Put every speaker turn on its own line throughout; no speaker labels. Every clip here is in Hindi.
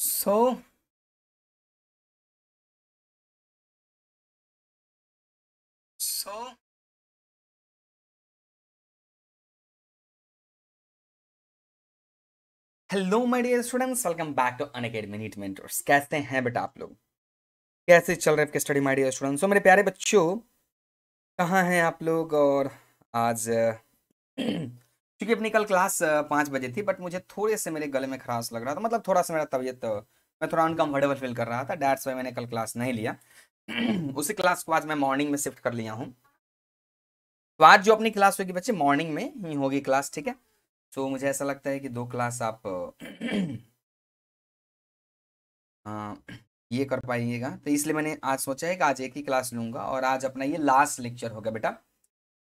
so hello my dear students welcome back to Unacademy NEET mentors कैसे हैं बेटा आप लोग
कैसे चल रहे आपके study my dear students so मेरे प्यारे बच्चों कहाँ हैं आप लोग और आज क्योंकि अपनी कल क्लास पाँच बजे थी बट मुझे थोड़े से मेरे गले में खराश लग रहा था मतलब थोड़ा सा मेरा तबीयत मैं थोड़ा अनकम्फर्टेबल फील कर रहा था डैट्स वाई मैंने कल क्लास नहीं लिया उसी क्लास को आज मैं मॉर्निंग में शिफ्ट कर लिया हूँ तो आज जो अपनी क्लास होगी बच्चे मॉर्निंग में ही होगी क्लास ठीक है सो तो so, मुझे ऐसा लगता है कि दो क्लास आप आ, ये कर पाएंगेगा तो इसलिए मैंने आज सोचा है कि आज एक ही क्लास लूंगा और आज अपना ये लास्ट लेक्चर होगा बेटा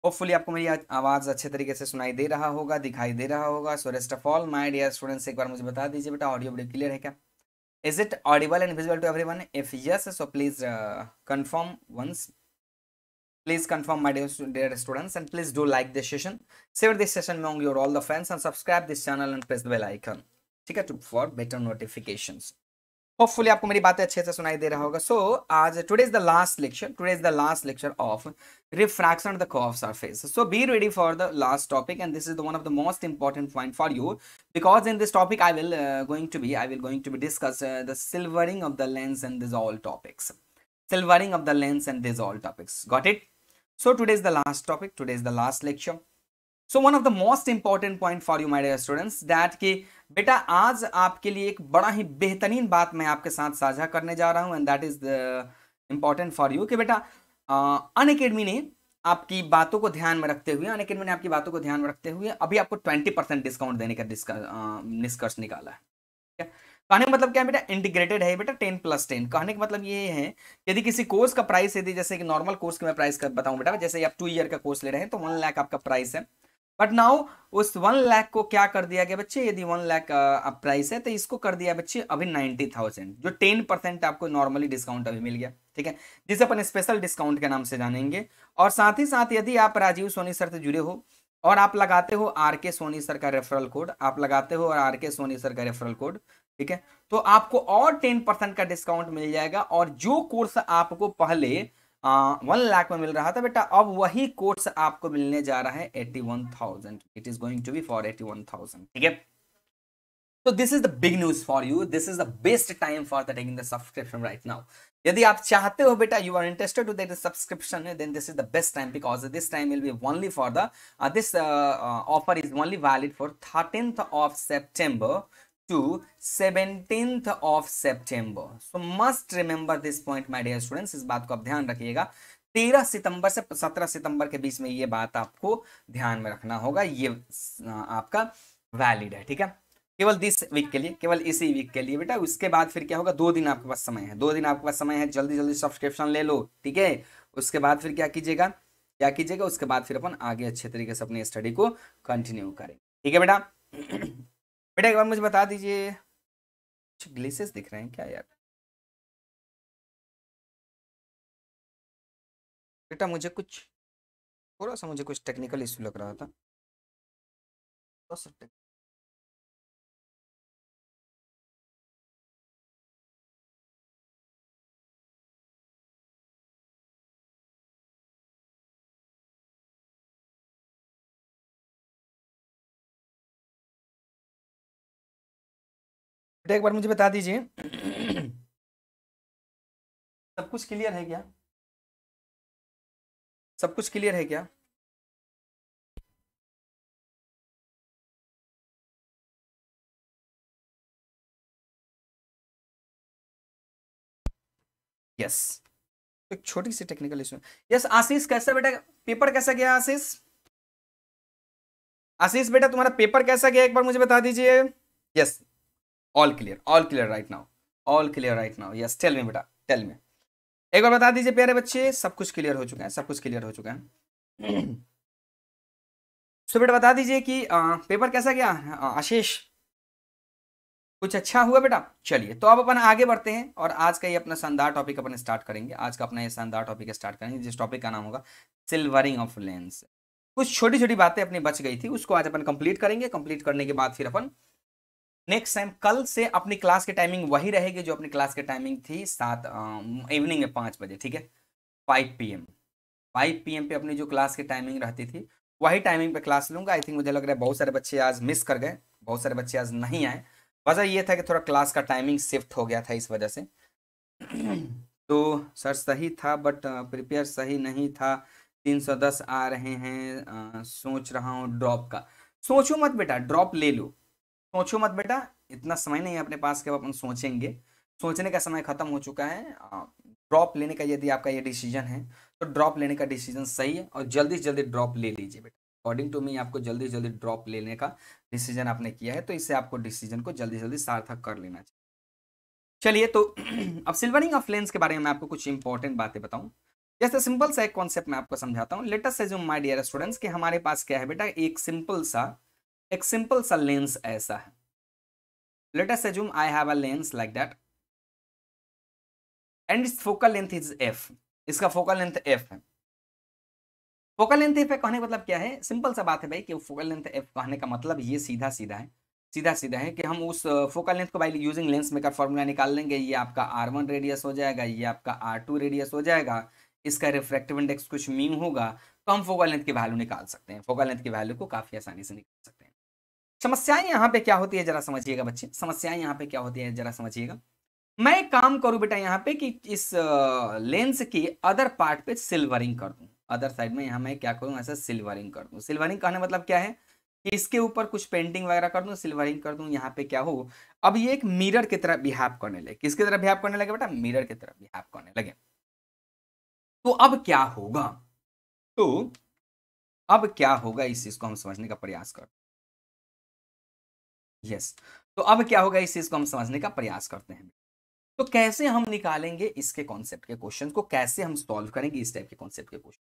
होपफुली आपको मेरी आवाज़ अच्छे तरीके से सुनाई दे रहा होगा दिखाई दे रहा होगा so rest of all my dear students एक बार मुझे बता दीजिए बेटा ऑडियो वीडियो क्लियर है क्या is it audible and visible to everyone if yes so please confirm once please confirm my dear, dear students and please do like this session Share this session among your all the friends and subscribe this channel and press the bell icon ticket for better notifications hopefully aapko meri baatein acche se sunai de raha so aaj today is the last lecture today is the last lecture of refraction of the curved surface so be ready for the last topic and this is the one of the most important point for you because in this topic i will uh, going to be i will going to be discuss uh, the silvering of the lens and these all topics silvering of the lens and these all topics got it So today is the last topic, today is the last lecture. So one of the most important point for you my dear students that कि बेटा आज आपके लिए एक बड़ा ही बेहतरीन बात मैं आपके साथ साझा करने जा रहा हूँ and that is the important for you कि बेटा अन अकेडमी ने आपकी बातों को ध्यान में रखते हुए अन अकेडमी ने आपकी बातों को ध्यान में रखते हुए अभी आपको ट्वेंटी परसेंट डिस्काउंट देने का निष्कर्ष निकाला है ठीक है कहने का मतलब क्या बेटा इंटीग्रेटेड है बेटा टेन प्लस टेन कहने का मतलब ये है यदि किसी कोर्स का प्राइस यदि जैसे कि नॉर्मल कोर्स की मैं प्राइस कर बताऊँ बेटा जैसे आप टू ईयर का कोर्स ले रहे हैं तो वन लाख आपका प्राइस है बट नाउ उस वन लाख को क्या कर दिया गया बच्चे यदि वन लाख आप प्राइस है तो इसको कर दिया बच्चे अभी नाइनटी थाउजेंड जो टेन परसेंट आपको नॉर्मली डिस्काउंट अभी मिल गया ठीक है जिसे अपन स्पेशल डिस्काउंट के नाम से जानेंगे और साथ ही साथ यदि आप राजीव सोनी सर से जुड़े हो और आप लगाते हो आर के सोनी सर का रेफरल कोड आप लगाते हो और आर के सोनी सर का रेफरल कोड ठीक है तो आपको और टेन परसेंट का डिस्काउंट मिल जाएगा और जो कोर्स आपको पहले वन लाख में मिल रहा था बेटा अब वही कोर्स आपको मिलने जा रहा है eighty one thousand it is going to be for eighty one thousand ठीक है तो this is the big news for you this is the best time for the taking the subscription right now यदि आप चाहते हो बेटा you are interested to that subscription then this is the best time because this time will be only for the this offer is only valid for thirteenth of September to 17th of September. So must remember this point, my dear students. इस बात को आप ध्यान रखिएगा 13 सितंबर से 17 सितंबर के बीच में ये बात आपको ध्यान में रखना होगा ये आपका वैलिड है ठीक है केवल दिस वीक के लिए केवल इसी वीक के लिए बेटा उसके बाद फिर क्या होगा दो दिन आपके पास समय है दो दिन आपके पास समय है जल्दी जल्दी सब्सक्रिप्शन ले लो ठीक है उसके बाद फिर क्या कीजिएगा क्या कीजिएगा उसके बाद फिर अपन आगे अच्छे तरीके से अपनी स्टडी को कंटिन्यू करें ठीक है बेटा बेटा एक बार मुझे
बता दीजिए कुछ ग्लेसेस दिख रहे हैं क्या यार बेटा मुझे कुछ थोड़ा सा मुझे कुछ टेक्निकल इशू लग रहा था थोड़ा सा तो एक बार मुझे बता दीजिए सब कुछ क्लियर है क्या सब कुछ क्लियर है क्या यस yes. एक छोटी सी टेक्निकल इश्यू यस आशीष कैसा बेटा पेपर कैसा गया आशीष
आशीष बेटा तुम्हारा पेपर कैसा गया एक बार मुझे बता दीजिए yes yes. All clear all clear right now all clear right now yes tell me बेटा टेल मी एक बार बता दीजिए प्यारे बच्चे सब कुछ क्लियर हो चुका है सब कुछ क्लियर हो चुका
है
तो बेटा बता दीजिए कि आ, पेपर कैसा गया आशीष कुछ अच्छा हुआ बेटा चलिए तो अब अपन आगे बढ़ते हैं और आज का ये अपना शानदार टॉपिक अपन स्टार्ट करेंगे आज का अपना ये शानदार टॉपिक स्टार्ट करेंगे जिस टॉपिक का नाम होगा सिल्वरिंग ऑफ लेंस कुछ छोटी छोटी बातें अपनी बच गई थी उसको आज अपन कंप्लीट करेंगे कंप्लीट करने के बाद फिर अपन नेक्स्ट टाइम कल से अपनी क्लास की टाइमिंग वही रहेगी जो अपनी क्लास की टाइमिंग थी सात इवनिंग में पाँच बजे ठीक है five P M five P M पे अपनी जो क्लास की टाइमिंग रहती थी वही टाइमिंग पे क्लास लूंगा आई थिंक मुझे लग रहा है बहुत सारे बच्चे आज मिस कर गए बहुत सारे बच्चे आज नहीं आए वजह यह था कि थोड़ा क्लास का टाइमिंग शिफ्ट हो गया था इस वजह से तो सर सही था बट प्रिपेयर सही नहीं था तीन सौ दस आ रहे हैं आ, सोच रहा हूँ ड्रॉप का सोचो मत बेटा ड्रॉप ले लो सोचो मत बेटा इतना समय नहीं है अपने पास कि अपन सोचेंगे सोचने का समय खत्म हो चुका है ड्रॉप लेने का यदि आपका ये डिसीजन है तो ड्रॉप लेने का डिसीजन सही है और जल्दी से जल्दी ड्रॉप ले लीजिए बेटा अकॉर्डिंग टू मी आपको जल्दी से जल्दी ड्रॉप लेने का डिसीजन आपने किया है तो इससे आपको डिसीजन को जल्दी जल्दी सार्थक कर लेना चाहिए चलिए तो अब सिल्वरिंग ऑफ लेंस के बारे में आपको कुछ इंपॉर्टेंट बातें बताऊं जैसे सिंपल सा एक कॉन्सेप्ट मैं आपको समझाता हूँ latest as my dear students कि हमारे पास क्या है बेटा एक सिंपल सा एक सिंपल सा लेंस ऐसा है let us assume I have a lens like that and its focal length is F इसका फोकल लेंथ एफ है फोकल लेंथ एफ कहने का मतलब क्या है सिंपल सा बात है भाई कि फोकल लेंथ एफ कहने का मतलब ये सीधा सीधा है सीधा सीधा है कि हम उस फोकल लेंथ को by using lens maker formula निकाल लेंगे ये आपका आर वन रेडियस हो जाएगा ये आपका आर टू रेडियस हो जाएगा इसका रिफ्रैक्टिव इंडेक्स कुछ मीन होगा तो हम फोकल लेंथ की वैल्यू निकाल सकते हैं फोकल लेंथ की वैल्यू को काफ़ी आसानी से निकाल सकते हैं समस्याएं यहाँ पे क्या होती है जरा समझिएगा बच्चे समस्याएं यहाँ पे क्या होती है जरा समझिएगा मैं काम करूं बेटा यहाँ पे कि इस लेंस की अदर पार्ट पे सिल्वरिंग कर दूं अदर साइड में यहाँ मैं क्या करूँ ऐसा सिल्वरिंग कर दूं सिल्वरिंग कहने मतलब क्या है कि इसके ऊपर कुछ पेंटिंग वगैरह कर दूं सिल्वरिंग कर दूं यहाँ पे क्या हो अब ये एक मिरर की तरह बिहेव करने लगे किसकी तरह बिहेव करने लगे बेटा मिरर की तरह बिहेव करने
लगे तो अब क्या होगा तो अब क्या होगा इस चीज को हम समझने का प्रयास करते यस
तो अब क्या होगा इस चीज को हम समझने का प्रयास करते हैं तो कैसे हम निकालेंगे इसके कॉन्सेप्ट के क्वेश्चन को कैसे हम सॉल्व करेंगे इस टाइप के कॉन्सेप्ट के क्वेश्चन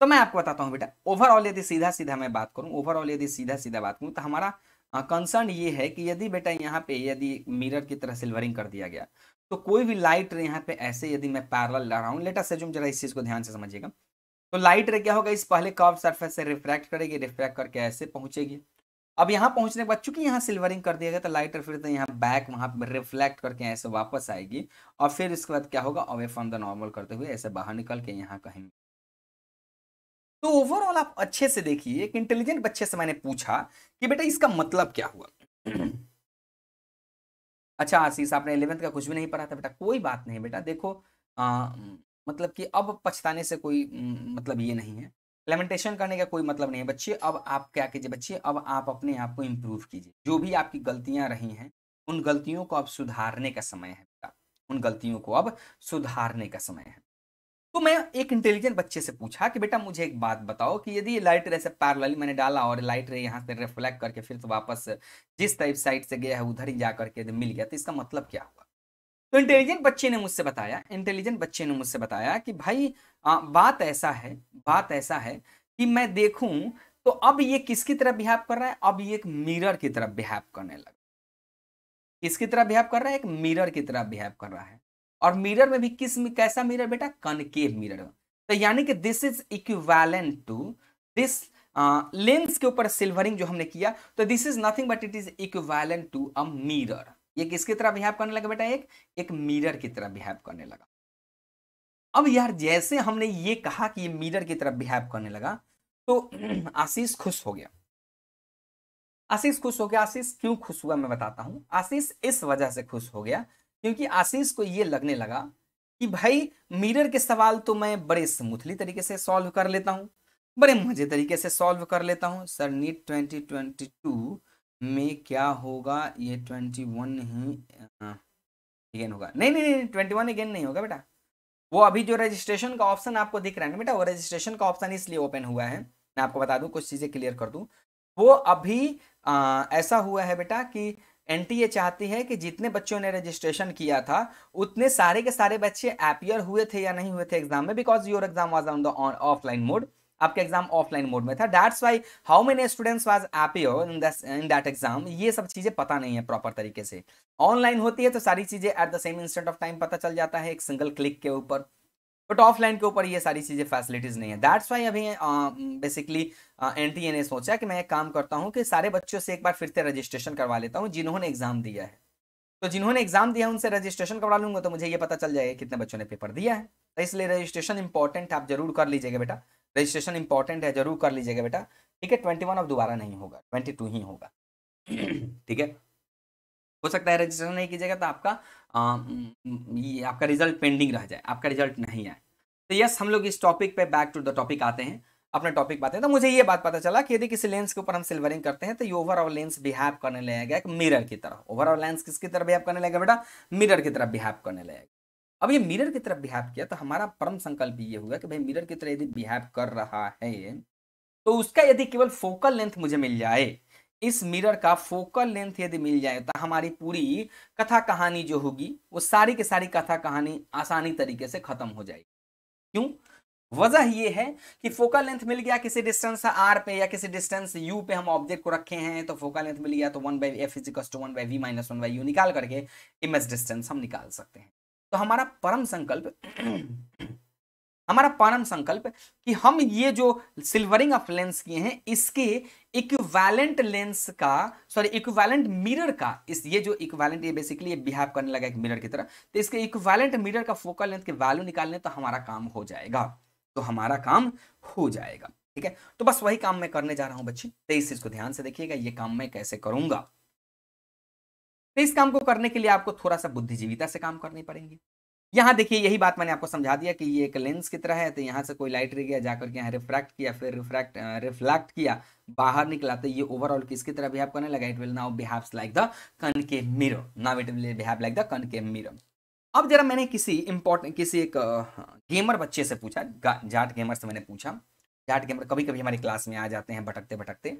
तो मैं आपको बताता हूँ बेटा ओवरऑल यदि सीधा सीधा मैं बात करूँ ओवरऑल यदि सीधा सीधा बात करूँ तो हमारा कंसर्न ये है कि यदि बेटा यहाँ पे यदि मिरर की तरह सिल्वरिंग कर दिया गया तो कोई भी लाइट रे यहाँ पे ऐसे यदि मैं पैरल ला रहा हूँ लेटा जुम जरा इस चीज़ को ध्यान से समझिएगा तो लाइट रे क्या होगा इस पहले कर्व सरफेस से रिफ्रैक्ट करेगी रिफ्रैक्ट करके ऐसे पहुंचेगी अब यहाँ पहुंचने के बाद चूंकि यहाँ सिल्वरिंग कर दिया गया तो लाइटर फिर तो यहाँ बैक वहां पर रिफ्लेक्ट करके ऐसे वापस आएगी और फिर इसके बाद क्या होगा अवे फ्रॉम द नॉर्मल करते हुए ऐसे बाहर निकल के यहाँ कहीं तो ओवरऑल आप अच्छे से देखिए एक इंटेलिजेंट बच्चे से मैंने पूछा कि बेटा इसका मतलब क्या हुआ अच्छा आशीष आपने इलेवेंथ का कुछ भी नहीं पढ़ा था बेटा कोई बात नहीं बेटा देखो आ, मतलब कि अब पछताने से कोई मतलब ये नहीं है लेमेंटेशन करने का कोई मतलब नहीं है बच्चे अब आप क्या कीजिए बच्चे अब आप अपने आप को इम्प्रूव कीजिए जो भी आपकी गलतियां रही हैं उन गलतियों को अब सुधारने का समय है उन गलतियों को अब सुधारने का समय है तो मैं एक इंटेलिजेंट बच्चे से पूछा कि बेटा मुझे एक बात बताओ कि यदि लाइट रे से पैरलली मैंने डाला और लाइट रे यहाँ से रिफ्लेक्ट करके फिर तो वापस जिस टाइप साइड से गया है उधर ही जा करके मिल गया तो इसका मतलब क्या हुआ तो इंटेलिजेंट बच्चे ने मुझसे बताया इंटेलिजेंट बच्चे ने मुझसे बताया कि भाई आ, बात ऐसा है बात ऐसा है कि मैं देखूं तो अब ये किसकी तरफ बिहेव कर रहा है अब ये एक मिरर की तरफ बिहेव करने लगा किसकी तरफ बिहेव कर रहा है एक मिरर की तरफ बिहेव कर रहा है और मिरर में भी किस कैसा मिरर बेटा कनकेव मिरर तो यानी कि this is equivalent to this lens के ऊपर सिल्वरिंग जो हमने किया तो this is nothing but it is equivalent to a mirror ये किसकी तरह बिहेव करने लगा बेटा एक एक मिरर की तरह बिहेव करने लगा अब यार जैसे हमने ये कहा कि ये मिरर की तरह बिहेव करने लगा तो आशीष खुश हो गया आशीष खुश हो गया आशीष क्यों खुश हुआ मैं बताता हूं आशीष इस वजह से खुश हो गया क्योंकि आशीष को ये लगने लगा कि भाई मिरर के सवाल तो मैं बड़े स्मूथली तरीके से सॉल्व कर लेता हूँ बड़े मजे तरीके से सॉल्व कर लेता हूँ sir NEET twenty twenty two में क्या होगा ये ट्वेंटी वन ही अगेन होगा नहीं नहीं नहीं ट्वेंटी वन अगेन नहीं होगा बेटा वो अभी जो रजिस्ट्रेशन का ऑप्शन आपको दिख रहा है ना बेटा वो रजिस्ट्रेशन का ऑप्शन इसलिए ओपन हुआ है मैं आपको बता दूं कुछ चीज़ें क्लियर कर दूं वो अभी आ, ऐसा हुआ है बेटा कि एन टी ए चाहती है कि जितने बच्चों ने रजिस्ट्रेशन किया था उतने सारे के सारे बच्चे एपियर हुए थे या नहीं हुए थे एग्जाम में because your exam was on the offline mode आपके एग्जाम ऑफलाइन मोड में था that's why how many students was happy in in that exam ये सब चीज़ें पता नहीं है प्रॉपर तरीके से ऑनलाइन होती है तो सारी चीज़ें at the same instant of time पता चल जाता है एक सिंगल क्लिक के ऊपर बट ऑफलाइन के ऊपर ये सारी चीज़ें फैसिलिटीज़ नहीं है दैट्स वाई अभी बेसिकली एन टी ए ने सोचा कि मैं एक काम करता हूँ कि सारे बच्चों से एक बार फिर से रजिस्ट्रेशन करवा लेता हूँ जिन्होंने एग्जाम दिया है तो जिन्होंने एग्जाम दिया है उनसे रजिस्ट्रेशन करवा लूंगा तो मुझे ये पता चल जाएगा कितने बच्चों ने पेपर दिया है तो इसलिए रजिस्ट्रेशन इंपॉर्टेंट आप जरूर कर लीजिएगा बेटा रजिस्ट्रेशन इंपॉर्टेंट है जरूर कर लीजिएगा बेटा ठीक है ट्वेंटी वन अब दोबारा नहीं होगा ट्वेंटी टू ही होगा ठीक है हो सकता है रजिस्ट्रेशन नहीं कीजिएगा तो आपका आ, ये आपका रिजल्ट पेंडिंग रह जाए आपका रिजल्ट नहीं आए तो यस हम लोग इस टॉपिक पे बैक टू द टॉपिक आते हैं अपने टॉपिक पाते हैं तो मुझे ये बात पता चला कि यदि किसी लेंस के ऊपर हम सिल्वरिंग करते हैं तो ये ओवरऑल लेंस बिहेव करने लगेगा एक मिरर की तरह ओवरऑल लेंस किसकी तरह बिहेव करने लगेगा बेटा मिरर की तरह बिहेव करने लगेगा अब ये मिरर की तरफ बिहेव किया तो हमारा परम संकल्प ये हुआ कि भाई मिरर की तरह यदि बिहेव कर रहा है तो उसका यदि केवल फोकल लेंथ मुझे मिल जाए इस मिरर का फोकल लेंथ यदि मिल जाए तो हमारी पूरी कथा कहानी जो होगी वो सारी की सारी कथा कहानी आसानी तरीके से खत्म हो जाएगी क्यों वजह ये है कि फोकल लेंथ मिल गया किसी डिस्टेंस आर पे या किसी डिस्टेंस यू पे हम ऑब्जेक्ट को रखे हैं तो फोकल लेंथ मिल गया तो one by F equals to one by V minus one by U निकाल करके इमेज डिस्टेंस हम निकाल सकते हैं तो हमारा परम संकल्प हमारा परम संकल्प कि हम ये जो सिल्वरिंग ऑफ लेंस किए हैं इसके इक्विवेलेंट लेंस का सॉरी इक्विवेलेंट मिरर का इस ये जो इक्विवेलेंट ये बेसिकली ये बिहेव करने लगा एक मिरर की तरह तो इसके इक्विवेलेंट मिरर का फोकल लेंथ के वैल्यू निकालने तो हमारा काम हो जाएगा तो हमारा काम हो जाएगा ठीक है तो बस वही काम मैं करने जा रहा हूं बच्ची तो इस चीज को ध्यान से देखिएगा ये काम मैं कैसे करूंगा तो इस काम को करने के लिए आपको थोड़ा सा बुद्धिजीविता से काम करनी पड़ेंगे यहाँ देखिए यही बात मैंने आपको समझा दिया कि ये एक लेंस की तरह है तो यहाँ से कोई लाइट रह गया जाकर के यहाँ रिफ्रैक्ट किया फिर रिफ्रैक्ट रिफ्लेक्ट किया बाहर निकला तो ये ओवरऑल किसकी तरह बिहेव करने लगा it will now behaves like the concave mirror now it will behave like the concave Miró अब जरा मैंने किसी इंपॉर्टेंट किसी एक गेमर बच्चे से पूछा जाट गेमर से मैंने पूछा जाट गेमर कभी कभी हमारी क्लास में आ जाते हैं भटकते भटकते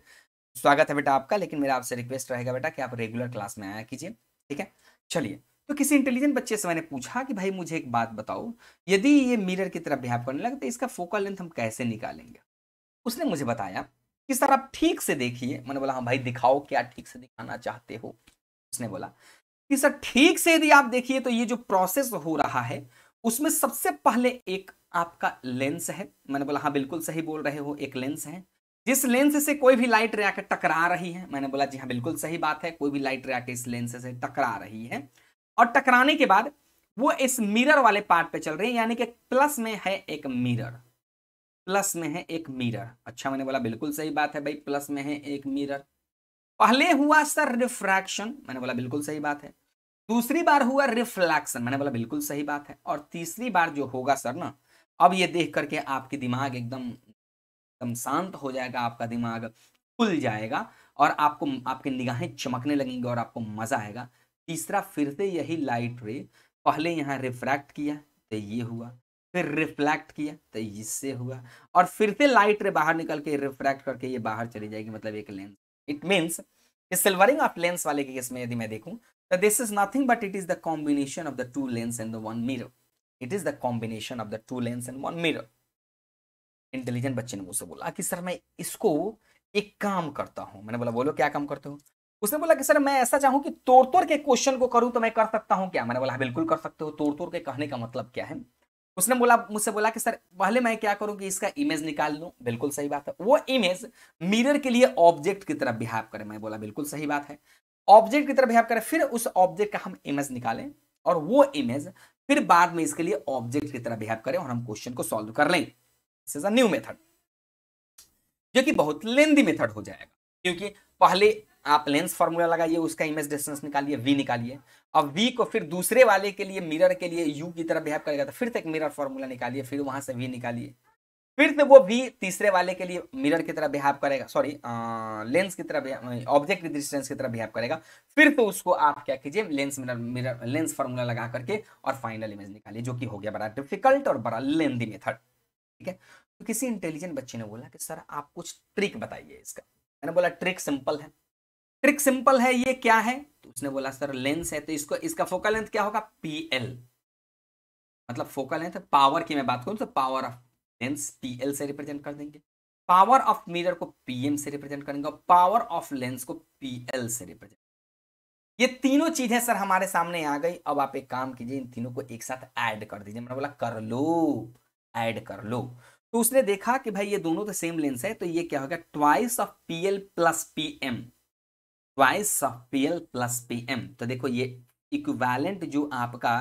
स्वागत है बेटा आपका लेकिन मेरा आपसे रिक्वेस्ट रहेगा बेटा कि आप रेगुलर क्लास में आया कीजिए ठीक है चलिए तो किसी इंटेलिजेंट बच्चे से मैंने पूछा कि भाई मुझे एक बात बताओ यदि ये मिरर की तरफ बिहेव करने लगे तो इसका फोकल लेंथ हम कैसे निकालेंगे उसने मुझे बताया कि सर आप ठीक से देखिए मैंने बोला हाँ भाई दिखाओ क्या ठीक से दिखाना चाहते हो उसने बोला कि सर ठीक से यदि आप देखिए तो ये जो प्रोसेस हो रहा है उसमें सबसे पहले एक आपका लेंस है मैंने बोला हाँ बिल्कुल सही बोल रहे हो एक लेंस है जिस लेंस से कोई भी लाइट रे आकर टकरा रही है मैंने बोला जी हाँ बिल्कुल सही बात है कोई भी लाइट रे इस लेंस से टकरा रही है और टकराने के बाद वो इस मिरर वाले पार्ट पे चल रही है यानी कि प्लस में है एक मिरर प्लस में है एक मिरर अच्छा मैंने बोला बिल्कुल सही बात है भाई प्लस में है एक मिरर पहले हुआ सर रिफ्रैक्शन मैंने बोला बिल्कुल सही बात है दूसरी बार हुआ रिफ्लैक्शन मैंने बोला बिल्कुल सही बात है और तीसरी बार जो होगा सर ना अब ये देख करके आपके दिमाग एकदम एकदम शांत हो जाएगा आपका दिमाग खुल जाएगा और आपको आपकी निगाहें चमकने लगेंगी और आपको मज़ा आएगा तीसरा फिर से यही लाइट रे पहले यहाँ रिफ्रैक्ट किया तो ये हुआ फिर रिफ्लेक्ट किया तो इससे हुआ और फिर से लाइट रे बाहर निकल के रिफ्रैक्ट करके ये बाहर चली जाएगी मतलब एक lens it means silvering of lens वाले केस में यदि मैं देखूं तो this is nothing but it is the combination of the two lens and the one mirror it is the combination of the two lens and one mirror intelligent बच्चे ने मुझसे बोला कि सर मैं इसको एक काम करता हूँ मैंने बोला बोलो क्या काम करते हो उसने बोला कि सर मैं ऐसा चाहूँ कि तोड़ तोड़ के क्वेश्चन को करूँ तो मैं कर सकता हूँ क्या मैंने बोला हाँ, बिल्कुल कर सकते हो तोड़ तोड़ के कहने का मतलब क्या है उसने बोला मुझसे बोला कि सर पहले मैं क्या करूँ कि इसका इमेज निकाल लूँ बिल्कुल सही बात है वो इमेज मिरर के लिए ऑब्जेक्ट की तरफ बिहेव करे मैं बोला बिल्कुल सही बात है ऑब्जेक्ट की तरफ बिहेव करे फिर उस ऑब्जेक्ट का हम इमेज निकालें और वो इमेज फिर बाद में इसके लिए ऑब्जेक्ट की तरह बिहेव करें और हम क्वेश्चन को सॉल्व कर लें दिस इज न्यू मेथड जो कि बहुत लेंदी मेथड हो जाएगा क्योंकि पहले आप लेंस फॉर्मूला लगाइए उसका इमेज डिस्टेंस निकालिए वी निकालिए अब वी को फिर दूसरे वाले के लिए मिरर के लिए यू की तरफ बिहेव करेगा तो फिर से एक मिरर फॉर्मूला निकालिए फिर वहां से वी निकालिए फिर से वो भी तीसरे वाले के लिए मिरर की तरह बिहेव करेगा सॉरी लेंस की तरह ऑब्जेक्ट डिस्टेंस की तरह बिहेव करेगा फिर तो उसको आप क्या कीजिए lens mirror mirror lens formula लगा करके और फाइनल इमेज निकालिए जो कि हो गया बड़ा डिफिकल्ट और बड़ा लेंदी मेथड ठीक है तो किसी इंटेलिजेंट बच्चे ने बोला कि सर आप कुछ ट्रिक बताइए इसका मैंने बोला ट्रिक सिंपल है ट्रिक सिंपल है ये क्या है तो उसने बोला सर लेंस है तो इसको इसका फोकल लेंथ क्या होगा पी एल मतलब फोकल लेंथ पावर की मैं बात करूं तो power of lens P L से रिप्रेजेंट कर देंगे पावर ऑफ मिरर को पी एम से रिप्रेजेंट करेंगे और पावर ऑफ लेंस को पी एल से रिप्रेजेंट ये तीनों चीजें सर हमारे सामने आ गई अब आप एक काम कीजिए इन तीनों को एक साथ ऐड कर दीजिए मैंने बोला कर लो ऐड कर लो तो उसने देखा कि भाई ये दोनों तो सेम लेंस है तो ये क्या होगा twice of P L plus P M twice of P L plus P M तो देखो ये इक्विवेलेंट जो आपका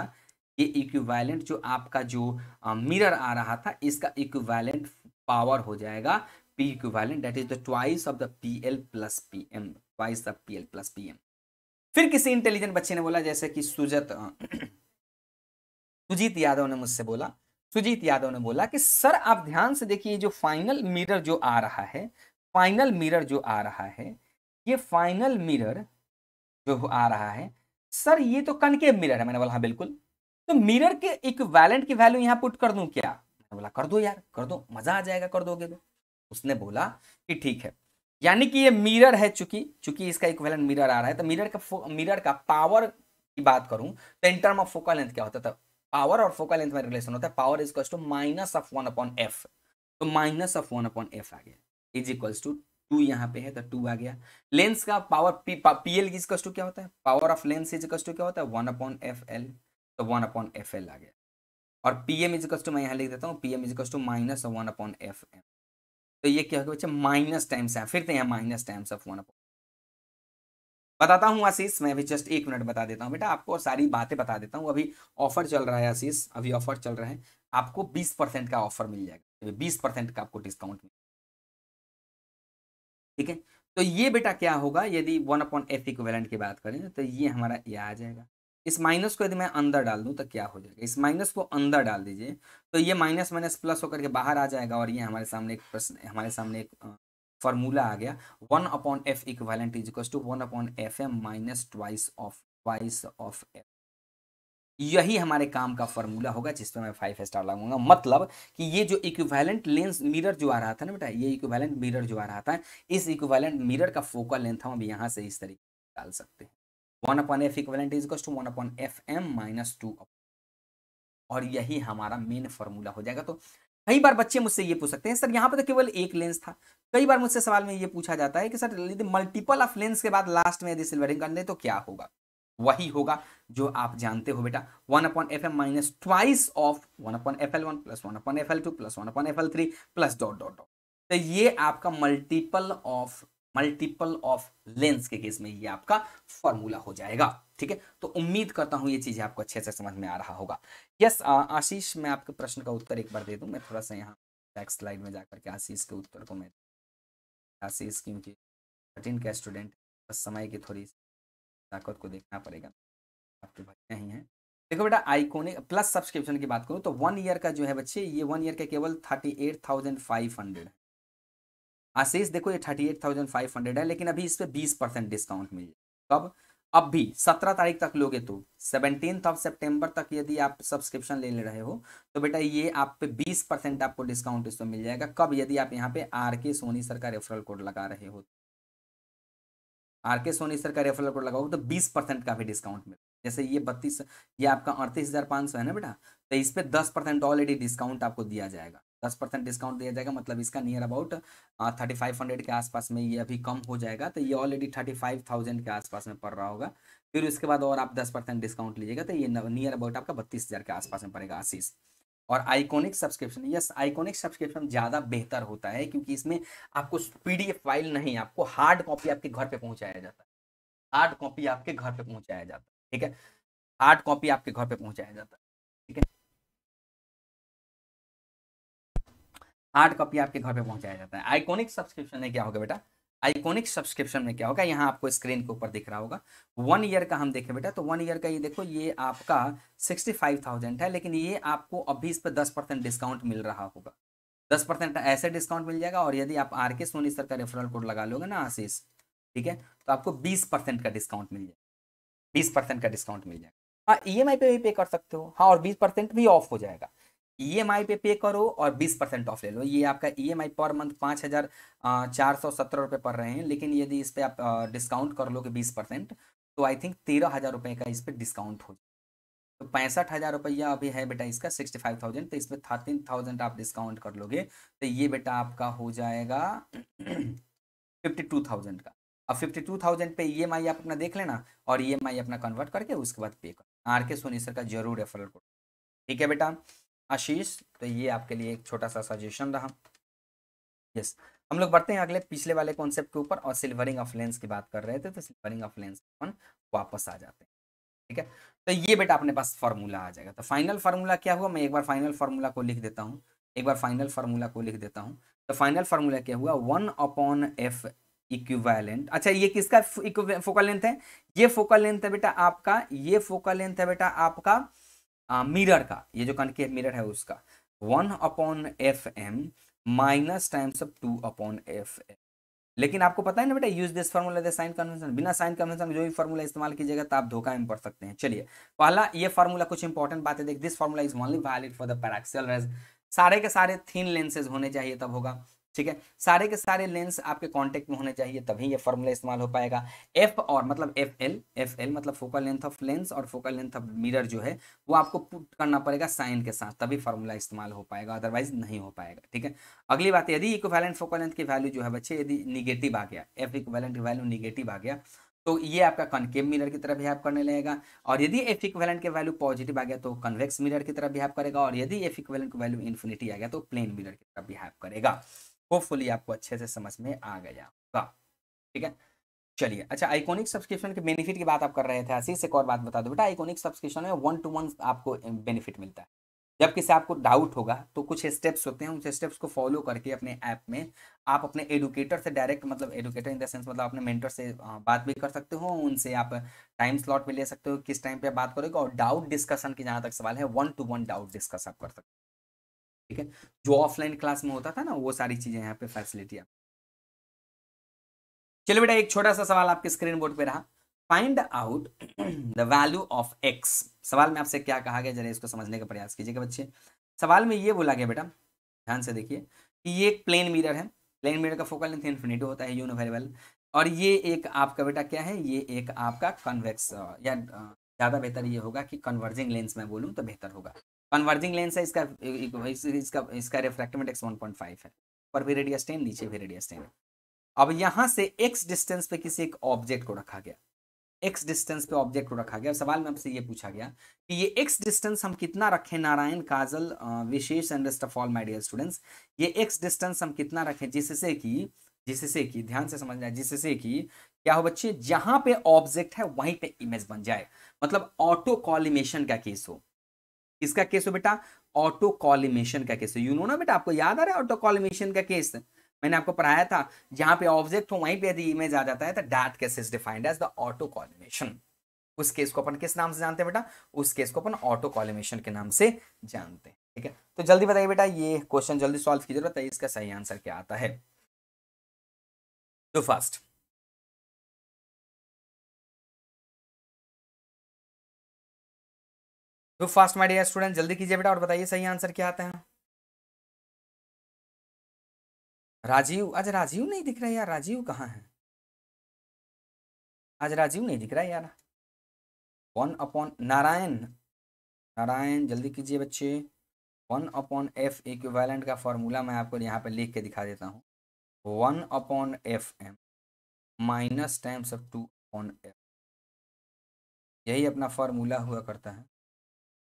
ये इक्विवेलेंट जो आपका जो मिरर आ रहा था इसका इक्विवेलेंट पावर हो जाएगा P equivalent that is the twice of the P L plus P M twice of P L plus P M फिर किसी इंटेलिजेंट बच्चे ने बोला जैसे कि सुजत सुजीत यादव ने मुझसे बोला सुजीत यादव ने बोला कि सर आप ध्यान से देखिए जो फाइनल मिरर जो आ रहा है फाइनल मिरर जो आ रहा है ये फाइनल मिरर जो आ रहा है सर ये तो कनकेव मिरर है मैंने बोला हाँ बिल्कुल तो मिरर के एक वैलेंट की वैल्यू यहाँ पुट कर दूं क्या मैंने बोला कर दो यार कर दो मजा आ जाएगा कर दोगे तो उसने बोला कि ठीक है यानी कि ये मिरर है चूंकि चूंकि इसका वैलेंट मिरर आ रहा है तो मिरर का मिरर का पावर की बात करूं तो in term of focal length क्या होता था पावर और फोकल लेंथ में रिलेशन होता है power is equals to minus of one upon F तो minus of one upon F आ गया इज इक्वल्स टू टू यहाँ पे है तो टू आ गया लेंस का power P L is to क्या होता है power of lens is to क्या होता है वन अपॉन एफ एल तो वन अपॉन एफ एल आ गया और पी एम इज टू मैं यहाँ लिख देता हूँ P M is to minus one upon F M तो ये क्या होगा बच्चे माइनस टाइम्स है फिर तो यहाँ minus times of one upon बताता हूँ आशीष मैं अभी जस्ट एक मिनट बता देता हूँ बेटा आपको सारी बातें बता देता हूँ अभी ऑफर चल रहा है आशीष अभी ऑफर चल रहे हैं आपको बीस परसेंट का ऑफर मिल जाएगा बीस परसेंट का आपको डिस्काउंट मिल ठीक है तो ये बेटा क्या होगा यदि वन अपॉन एफ इक्वेलेंट की बात करें तो ये हमारा ये आ जाएगा इस माइनस को यदि मैं अंदर डाल दूं तो क्या हो जाएगा इस माइनस को अंदर डाल दीजिए तो ये माइनस माइनस प्लस होकर के बाहर आ जाएगा और ये हमारे सामने एक प्रश्न हमारे सामने एक फॉर्मूला आ गया one upon F equivalent is equal to one upon F M minus twice of twice of F यही हमारे काम का फॉर्मूला होगा जिस पर मैं फाइव स्टार लगाऊंगा मतलब कि ये जो इक्विवेलेंट लेंस मिरर जो आ रहा था ना बेटा ये इक्विवेलेंट मिरर जो आ रहा था इस इक्विवेलेंट मिरर का फोकल लेंथ हम अब यहाँ से इस तरीके से निकाल सकते हैं one upon F equivalent is to one upon F M minus two और यही हमारा मेन फॉर्मूला हो जाएगा तो कई बार बच्चे मुझसे ये पूछ सकते हैं सर यहाँ पर तो केवल एक लेंस था कई बार मुझसे सवाल में ये पूछा जाता है कि सर यदि मल्टीपल ऑफ लेंस के बाद लास्ट में यदि सिल्वरिंग कर ले तो क्या होगा वही होगा जो आप जानते हो बेटा one upon F M minus twice of one upon F L one plus one upon F L two plus one upon F L three plus dot dot dot तो ये आपका multiple of multiple of lens के केस में ये आपका फॉर्मूला हो जाएगा ठीक है तो उम्मीद करता हूँ ये चीज़ आपको अच्छे से समझ में आ रहा होगा यस आशीष मैं आपके प्रश्न का उत्तर एक बार दे दूँ मैं थोड़ा सा यहाँ नेक्स्ट स्लाइड में जाकर के आशीष के उत्तर को मैं आशीष क्योंकि कठिन का स्टूडेंट बस समय की थोड़ी ताकत को देखना पड़ेगा आपके भाई नहीं है देखो बेटा आइकोनिक प्लस सब्सक्रिप्शन की बात करूँ तो वन ईयर का जो है बच्चे ये वन ईयर का केवल thirty eight thousand five hundred है आशीष देखो ये thirty eight thousand five hundred है लेकिन अभी इस पर बीस परसेंट डिस्काउंट मिल जाए कब अब भी सत्रह तारीख तक लोगे तो सेवनटीन ऑफ सेप्टेम्बर तक यदि आप सब्सक्रिप्शन ले ले रहे हो तो बेटा ये आप पे बीस परसेंट आपको डिस्काउंट इस पर मिल जाएगा कब यदि आप यहाँ पे आर के सोनी सर का रेफरल कोड लगा रहे हो आर के सोनी सर का रेफरल कोड लगाओगे तो बीस परसेंट का भी डिस्काउंट मिल जैसे ये बत्तीस ये आपका अड़तीस हज़ार पाँच सौ है ना बेटा तो इस पर दस परसेंट ऑलरेडी डिस्काउंट आपको दिया जाएगा दस परसेंट डिस्काउंट दिया जाएगा मतलब इसका near about thirty five hundred के आसपास में ये अभी कम हो जाएगा तो ये ऑलरेडी थर्टी फाइव थाउजेंड के आसपास में पड़ रहा होगा फिर उसके बाद और आप दस परसेंट डिस्काउंट लीजिएगा तो ये नियर अबाउट आपका बत्तीस हज़ार के आसपास में पड़ेगा आशीष और iconic subscription yes iconic subscription ज़्यादा बेहतर होता है क्योंकि इसमें आपको पी फाइल नहीं आपको हार्ड कॉपी आपके घर पर पहुंचाया जाता है हार्ड कॉपी आपके घर पर
पहुंचाया जाता है ठीक है हार्ड कॉपी आपके घर पर पहुंचाया जाता है ठीक है हार्ड कॉपी आपके घर पे पहुंचाया जाता है आइकॉनिक सब्सक्रिप्शन
में क्या होगा बेटा आइकॉनिक सब्सक्रिप्शन में क्या होगा यहाँ आपको स्क्रीन के ऊपर दिख रहा होगा वन ईयर का हम देखें बेटा तो वन ईयर का ये देखो ये आपका सिक्सटी फाइव थाउजेंड है लेकिन ये आपको अभी इस पर दस परसेंट डिस्काउंट मिल रहा होगा दस परसेंट ऐसे डिस्काउंट मिल जाएगा और यदि आप आर के सोनी सर का रेफरल कोड लगा लोगे ना आशीष ठीक है तो आपको बीस परसेंट का डिस्काउंट मिल जाएगा बीस परसेंट का डिस्काउंट मिल जाएगा हाँ ई एम आई पे भी पे कर सकते हो हाँ और बीस परसेंट भी ऑफ हो जाएगा ई e पे पे करो और 20 परसेंट ऑफ ले लो ये आपका ई e पर मंथ पाँच हज़ार चार सौ सत्रह रुपये पड़ रहे हैं लेकिन यदि इस पर आप डिस्काउंट कर लोगे बीस परसेंट तो आई थिंक तेरह हज़ार रुपये का इस पर डिस्काउंट हो तो पैंसठ हज़ार रुपया अभी है बेटा इसका सिक्सटी फाइव थाउजेंड तो इस पर थर्टीन थाउजेंड आप डिस्काउंट कर लोगे तो ये बेटा आपका हो जाएगा फिफ्टी टू थाउजेंड का अब फिफ्टी टू थाउजेंड पे ई e आप अपना देख लेना और ई अपना कन्वर्ट करके उसके बाद पे कर आर के सोनी सर का जरूर रेफरल करो ठीक है बेटा आशीष तो ये आपके लिए एक छोटा सा सजेशन रहा यस हम लोग बढ़ते हैं अगले पिछले वाले कॉन्सेप्ट के ऊपर और सिल्वरिंग ऑफ लेंस की बात कर रहे थे तो सिल्वरिंग ऑफ लेंस अपन वापस आ जाते हैं ठीक है तो ये बेटा अपने पास फॉर्मूला आ जाएगा तो फाइनल फार्मूला क्या हुआ मैं एक बार फाइनल फार्मूला को लिख देता हूँ एक बार फाइनल फार्मूला को लिख देता हूँ तो फाइनल फार्मूला क्या हुआ वन अपॉन एफ इक्विवेलेंट अच्छा ये किसका फोकल लेंथ है ये फोकल लेंथ है बेटा आपका ये फोकल लेंथ है बेटा आपका मिरर का ये जो कनकेव मिरर है उसका one upon F M minus times of two upon F M लेकिन आपको पता है ना बेटा use this formula sign convention बिना साइन कन्वेंशन जो भी फॉर्मूला इस्तेमाल कीजिएगा तो आप धोखा में पड़ सकते हैं चलिए पहला ये फॉर्मूला कुछ इंपॉर्टेंट बात है देख this formula is only valid for the paraxial सारे के सारे थीन लेंसेज होने चाहिए तब होगा ठीक है सारे के सारे लेंस आपके कांटेक्ट में होने चाहिए तभी ये फॉर्मूला इस्तेमाल हो पाएगा एफ और मतलब एफ एल एफ एल मतलब फोकल लेंथ ऑफ लेंस और फोकल लेंथ ऑफ मिरर जो है वो आपको पुट करना पड़ेगा साइन के साथ तभी फॉर्मूला इस्तेमाल हो पाएगा अदरवाइज नहीं हो पाएगा ठीक है अगली बात यदि इक्वैलेंट फोकल लेंथ की वैल्यू जो है बच्चे यदि निगेटिव आ गया एफ इक्वैलेंट की वैल्यू निगेटिव आ गया तो ये आपका कनकेव मिरर की तरफ बिहेव करने लगेगा और यदि एफ इक्वेलेंट के वैल्यू पॉजिटिव आ गया तो कन्वेक्स मिरर की तरफ बिहेव करेगा और यदि एफ इक्वेलेंट की वैल्यू इन्फिनिटी आ गया तो प्लेन मिरर की तरफ बिहेव करेगा होपफुली आपको अच्छे से समझ में आ गया होगा ठीक है चलिए अच्छा आइकॉनिक सब्सक्रिप्शन के बेनिफिट की बात आप कर रहे थे आशीष एक और बात बता दो बेटा आइकॉनिक सब्सक्रिप्शन में वन टू वन आपको बेनिफिट मिलता है जब किसी आपको डाउट होगा तो कुछ स्टेप्स होते हैं उन स्टेप्स को फॉलो करके अपने ऐप में आप अपने एडुकेटर से डायरेक्ट मतलब एडुकेटर इन द सेंस मतलब अपने मेंटर से बात भी कर सकते हो उनसे आप टाइम स्लॉट भी ले सकते हो किस टाइम पे बात करोगे और डाउट डिस्कशन की जहाँ तक सवाल है one to one doubt discuss आप कर सकते हो ठीक है जो ऑफलाइन क्लास में होता था ना वो सारी चीज़ें यहाँ पे फैसिलिटी आप चलो बेटा एक छोटा सा सवाल आपके स्क्रीन बोर्ड पे रहा find out the value of X सवाल में आपसे क्या कहा गया जरा इसको समझने का प्रयास कीजिएगा बच्चे सवाल में ये बोला गया बेटा ध्यान से देखिए कि ये एक प्लेन मिरर है प्लेन मिरर का फोकल लेंथ इन्फिनिटी होता है यूनो और ये एक आपका बेटा क्या है ये एक आपका कन्वेक्स या ज़्यादा बेहतर ये होगा कि कन्वर्जिंग लेंस मैं बोलूँ तो बेहतर होगा कन्वर्जिंग लेंस है इसका इसका इसका रेफ्रैक्टिव इंडेक्स 1.5 है पर भी रेडियस 10 नीचे भी रेडियस 10 है अब यहाँ से एक्स डिस्टेंस पे किसी एक ऑब्जेक्ट को रखा गया एक्स डिस्टेंस पे ऑब्जेक्ट को रखा गया सवाल में आपसे ये पूछा गया कि ये एक्स डिस्टेंस हम कितना रखें Narayan Kajal Vishesh and rest of all my dear students ये एक्स डिस्टेंस हम कितना रखें जिससे कि जिससे कि ध्यान से समझना है जिससे कि क्या हो बच्चे जहां पे ऑब्जेक्ट है वहीं पे इमेज बन जाए मतलब ऑटो कॉलिमेशन का केस हो किसका केस हो बेटा ऑटो कॉलिमेशन का केस यू नो ना बेटा आपको याद आ रहा है ऑटो कॉलिमेशन का केस मैंने आपको पढ़ाया था जहां पे ऑब्जेक्ट हो तो वहीं पे यदि इमेज आ जाता है तो that case is defined as the auto collimation उस केस को अपन किस नाम से जानते हैं बेटा उस केस को अपन ऑटो कॉलिमेशन के नाम से जानते हैं ठीक
है तो जल्दी बताइए बेटा ये क्वेश्चन जल्दी सॉल्व कीजिए बताइए इसका सही आंसर क्या आता है तो फर्स्ट तो फास्ट माय स्टूडेंट जल्दी कीजिए बेटा और बताइए सही आंसर क्या आते हैं राजीव आज राजीव नहीं दिख रहा यार राजीव कहाँ है आज राजीव नहीं दिख रहा यार वन अपॉन नारायण नारायण जल्दी कीजिए बच्चे
वन अपॉन एफ इक्विवेलेंट का फॉर्मूला मैं आपको यहाँ पे लिख के दिखा देता हूँ one upon F M minus times of two upon F यही अपना फॉर्मूला हुआ करता है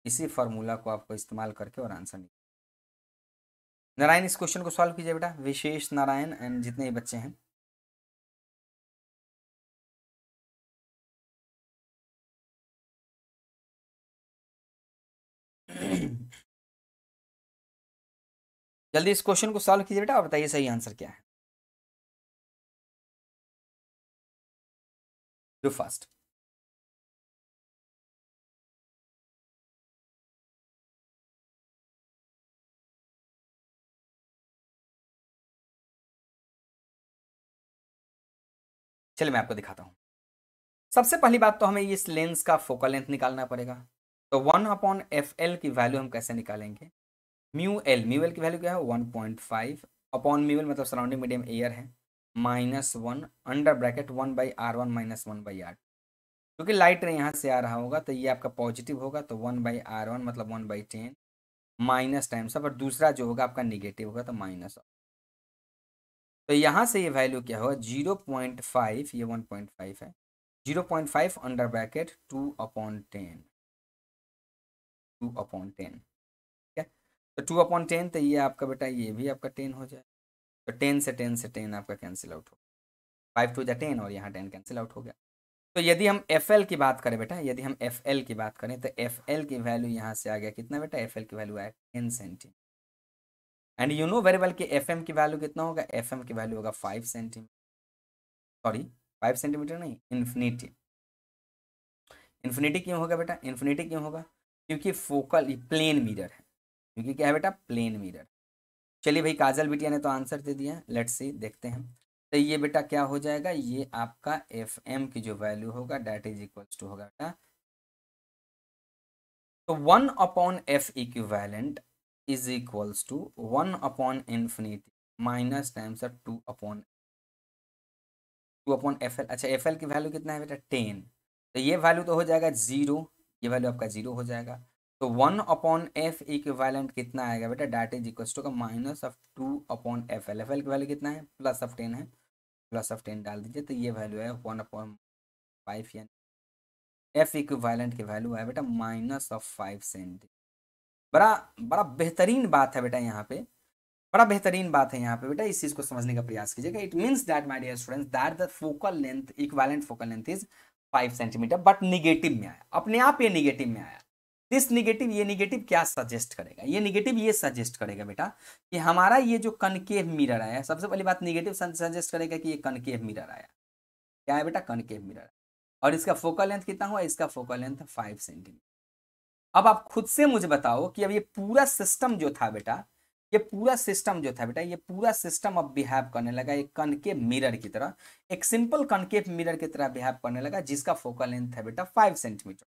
इसी फार्मूला को आपको इस्तेमाल करके और आंसर
निकाल नारायण इस क्वेश्चन को सॉल्व कीजिए बेटा विशेष नारायण एंड जितने ही बच्चे हैं जल्दी इस क्वेश्चन को सॉल्व कीजिए बेटा और बताइए सही आंसर क्या है डू फास्ट चलिए मैं आपको दिखाता हूँ सबसे पहली बात तो हमें इस
लेंस का फोकल लेंथ निकालना पड़ेगा तो वन अपॉन एफ एल की वैल्यू हम कैसे निकालेंगे म्यू एल म्यू एल की वैल्यू क्या है one point five upon mu L मतलब सराउंडिंग मीडियम एयर है minus one under bracket one by R one minus one by R क्योंकि लाइट रे यहाँ से आ रहा होगा तो ये आपका पॉजिटिव होगा तो वन बाई आर वन मतलब one by ten minus times और दूसरा जो होगा आपका निगेटिव होगा तो माइनस तो यहाँ से ये वैल्यू क्या हुआ जीरो पॉइंट फाइव ये वन पॉइंट फाइव है zero point five under bracket two upon ten two upon ten ठीक है तो टू अपॉन टेन तो ये आपका बेटा ये भी आपका टेन हो जाए तो टेन से टेन से टेन आपका कैंसिल आउट हो फाइव टू जा टेन और यहाँ टेन कैंसिल आउट हो गया तो यदि हम एफ एल की बात करें बेटा यदि हम एफ एल की बात करें तो एफ एल की वैल्यू यहाँ से आ गया कितना बेटा एफ एल की वैल्यू आया ten centi and you know very well कि एफ की वैल्यू कितना होगा एफ की वैल्यू होगा five centimetre sorry five centimetre नहीं इन्फिनिटी इन्फिनिटी क्यों होगा बेटा इन्फिनिटी क्यों होगा क्योंकि फोकल प्लेन मिरर है क्योंकि क्या है बेटा प्लेन मिरर चलिए भाई काजल बिटिया ने तो आंसर दे दिया लेट्स सी देखते हैं तो ये बेटा क्या हो जाएगा ये आपका एफ एम की जो वैल्यू होगा डैट इज इक्वल टू होगा बेटा तो one upon F equivalent is equals to 1 upon infinity minus times of two upon two upon F L अच्छा एफ एल की वैल्यू कितना है बेटा टेन तो ये वैल्यू तो हो जाएगा जीरो ये वैल्यू आपका जीरो हो जाएगा तो वन अपॉन एफ इक्विवेलेंट कितना आएगा बेटा डाट इज इक्वल टू का minus of two upon F L F L की वैल्यू कितना है प्लस ऑफ टेन है प्लस ऑफ टेन डाल दीजिए तो ये वैल्यू है वन अपॉन फाइव यानी एफ इक्विवेलेंट की वैल्यू है बेटा माइनस ऑफ फाइव सेंटी बड़ा बड़ा बेहतरीन बात है बेटा यहाँ पे बड़ा बेहतरीन बात है यहाँ पे बेटा इस चीज़ को समझने का प्रयास कीजिएगा it means that my dear students that the focal length equivalent focal length is five centimetre but negative में आया अपने आप ये निगेटिव में आया दिस निगेटिव ये निगेटिव क्या सजेस्ट करेगा ये निगेटिव ये सजेस्ट करेगा बेटा कि हमारा ये जो कनकेव मिरर आया सबसे पहली बात निगेटिव सजेस्ट करेगा कि ये कनकेव मिरर आया क्या है बेटा कनकेव मिरर और इसका फोकल लेंथ कितना हुआ इसका फोकल लेंथ फाइव सेंटीमीटर अब आप खुद से मुझे बताओ कि अब ये पूरा सिस्टम जो था बेटा ये पूरा सिस्टम जो था बेटा ये पूरा सिस्टम अब बिहेव करने लगा एक कनकेव मिरर की तरह एक सिंपल कनकेव मिरर की तरह बिहेव करने लगा जिसका फोकल लेंथ है बेटा फाइव सेंटीमीटर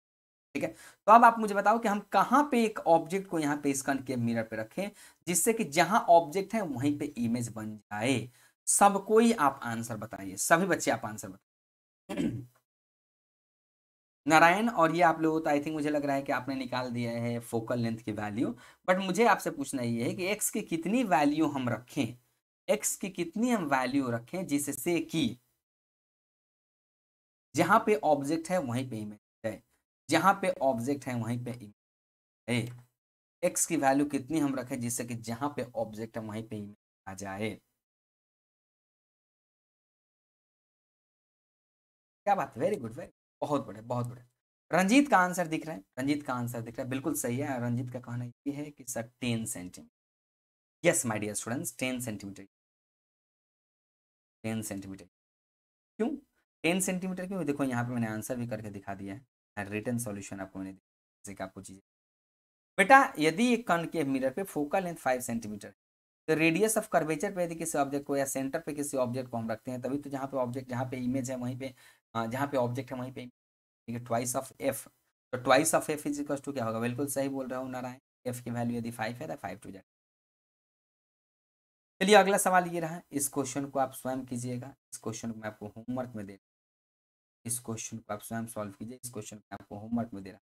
ठीक है तो अब आप मुझे बताओ कि हम कहाँ पे एक ऑब्जेक्ट को यहाँ पे इस कनकेव मिरर पे रखें जिससे कि जहाँ ऑब्जेक्ट है वहीं पर इमेज बन जाए सबको ही आप आंसर बताइए सभी बच्चे आप आंसर बताइए नारायण और ये आप लोगों तो आई थिंक मुझे लग रहा है कि आपने निकाल दिया है फोकल लेंथ की वैल्यू बट मुझे आपसे पूछना ये है कि एक्स की कितनी वैल्यू हम रखें एक्स की कितनी हम वैल्यू रखें जिससे कि जहां पे ऑब्जेक्ट है वहीं पे इमेज है जहाँ पे ऑब्जेक्ट है वहीं पे इमेज है एक्स की वैल्यू कितनी हम
रखें जिससे कि जहां पे ऑब्जेक्ट है वहीं पे इमेज आ जाए क्या बात वेरी गुड वेरी बहुत बड़े बहुत बड़े
रंजीत का आंसर दिख रहा है रंजीत का आंसर दिख रहा है बिल्कुल सही है रंजीत का कहना ये है कि sir ten
centimetre yes my dear students ten centimetre ten centimetre क्यों टेन सेंटीमीटर क्यों देखो यहाँ पे मैंने आंसर भी करके दिखा दिया
है रिटर्न सॉल्यूशन आपको मैंने जैसे कि आपको चीज़ें बेटा यदि एक कण के मिरर पे फोकल लेंथ फाइव सेंटीमीटर तो रेडियस ऑफ कर्वेचर पे यदि किसी ऑब्जेक्ट को या सेंटर पे किसी ऑब्जेक्ट को हम रखते हैं तभी तो जहाँ पे ऑब्जेक्ट जहाँ पे इमेज है वहीं पे हाँ, जहाँ पे ऑब्जेक्ट है वहीं पे ठीक है ट्वाइस ऑफ एफ तो twice of F is to क्या होगा बिल्कुल सही बोल रहा हूँ नारायण एफ की वैल्यू यदि फाइव है तो फाइव टू जाए चलिए अगला सवाल ये रहा इस क्वेश्चन को आप स्वयं कीजिएगा इस क्वेश्चन को मैं आपको होमवर्क में दे रहा इस क्वेश्चन को आप स्वयं सॉल्व कीजिए इस क्वेश्चन को आपको होमवर्क में दे रहा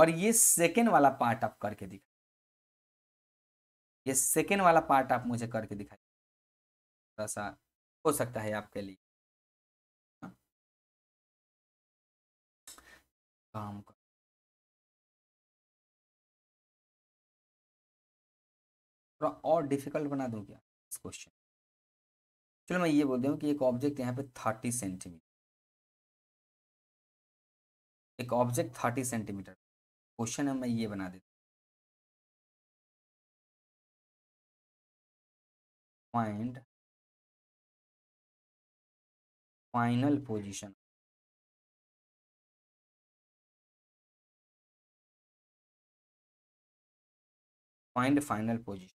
और ये सेकेंड वाला पार्ट आप करके दिखा
ये सेकेंड वाला पार्ट आप मुझे करके दिखाइए थोड़ा सा हो सकता है आपके लिए काम का थोड़ा और डिफिकल्ट बना दूं क्या इस क्वेश्चन चलो मैं ये बोल हूँ कि एक ऑब्जेक्ट यहाँ पे थर्टी सेंटीमीटर एक ऑब्जेक्ट थर्टी सेंटीमीटर क्वेश्चन है मैं ये बना देता find final position find final position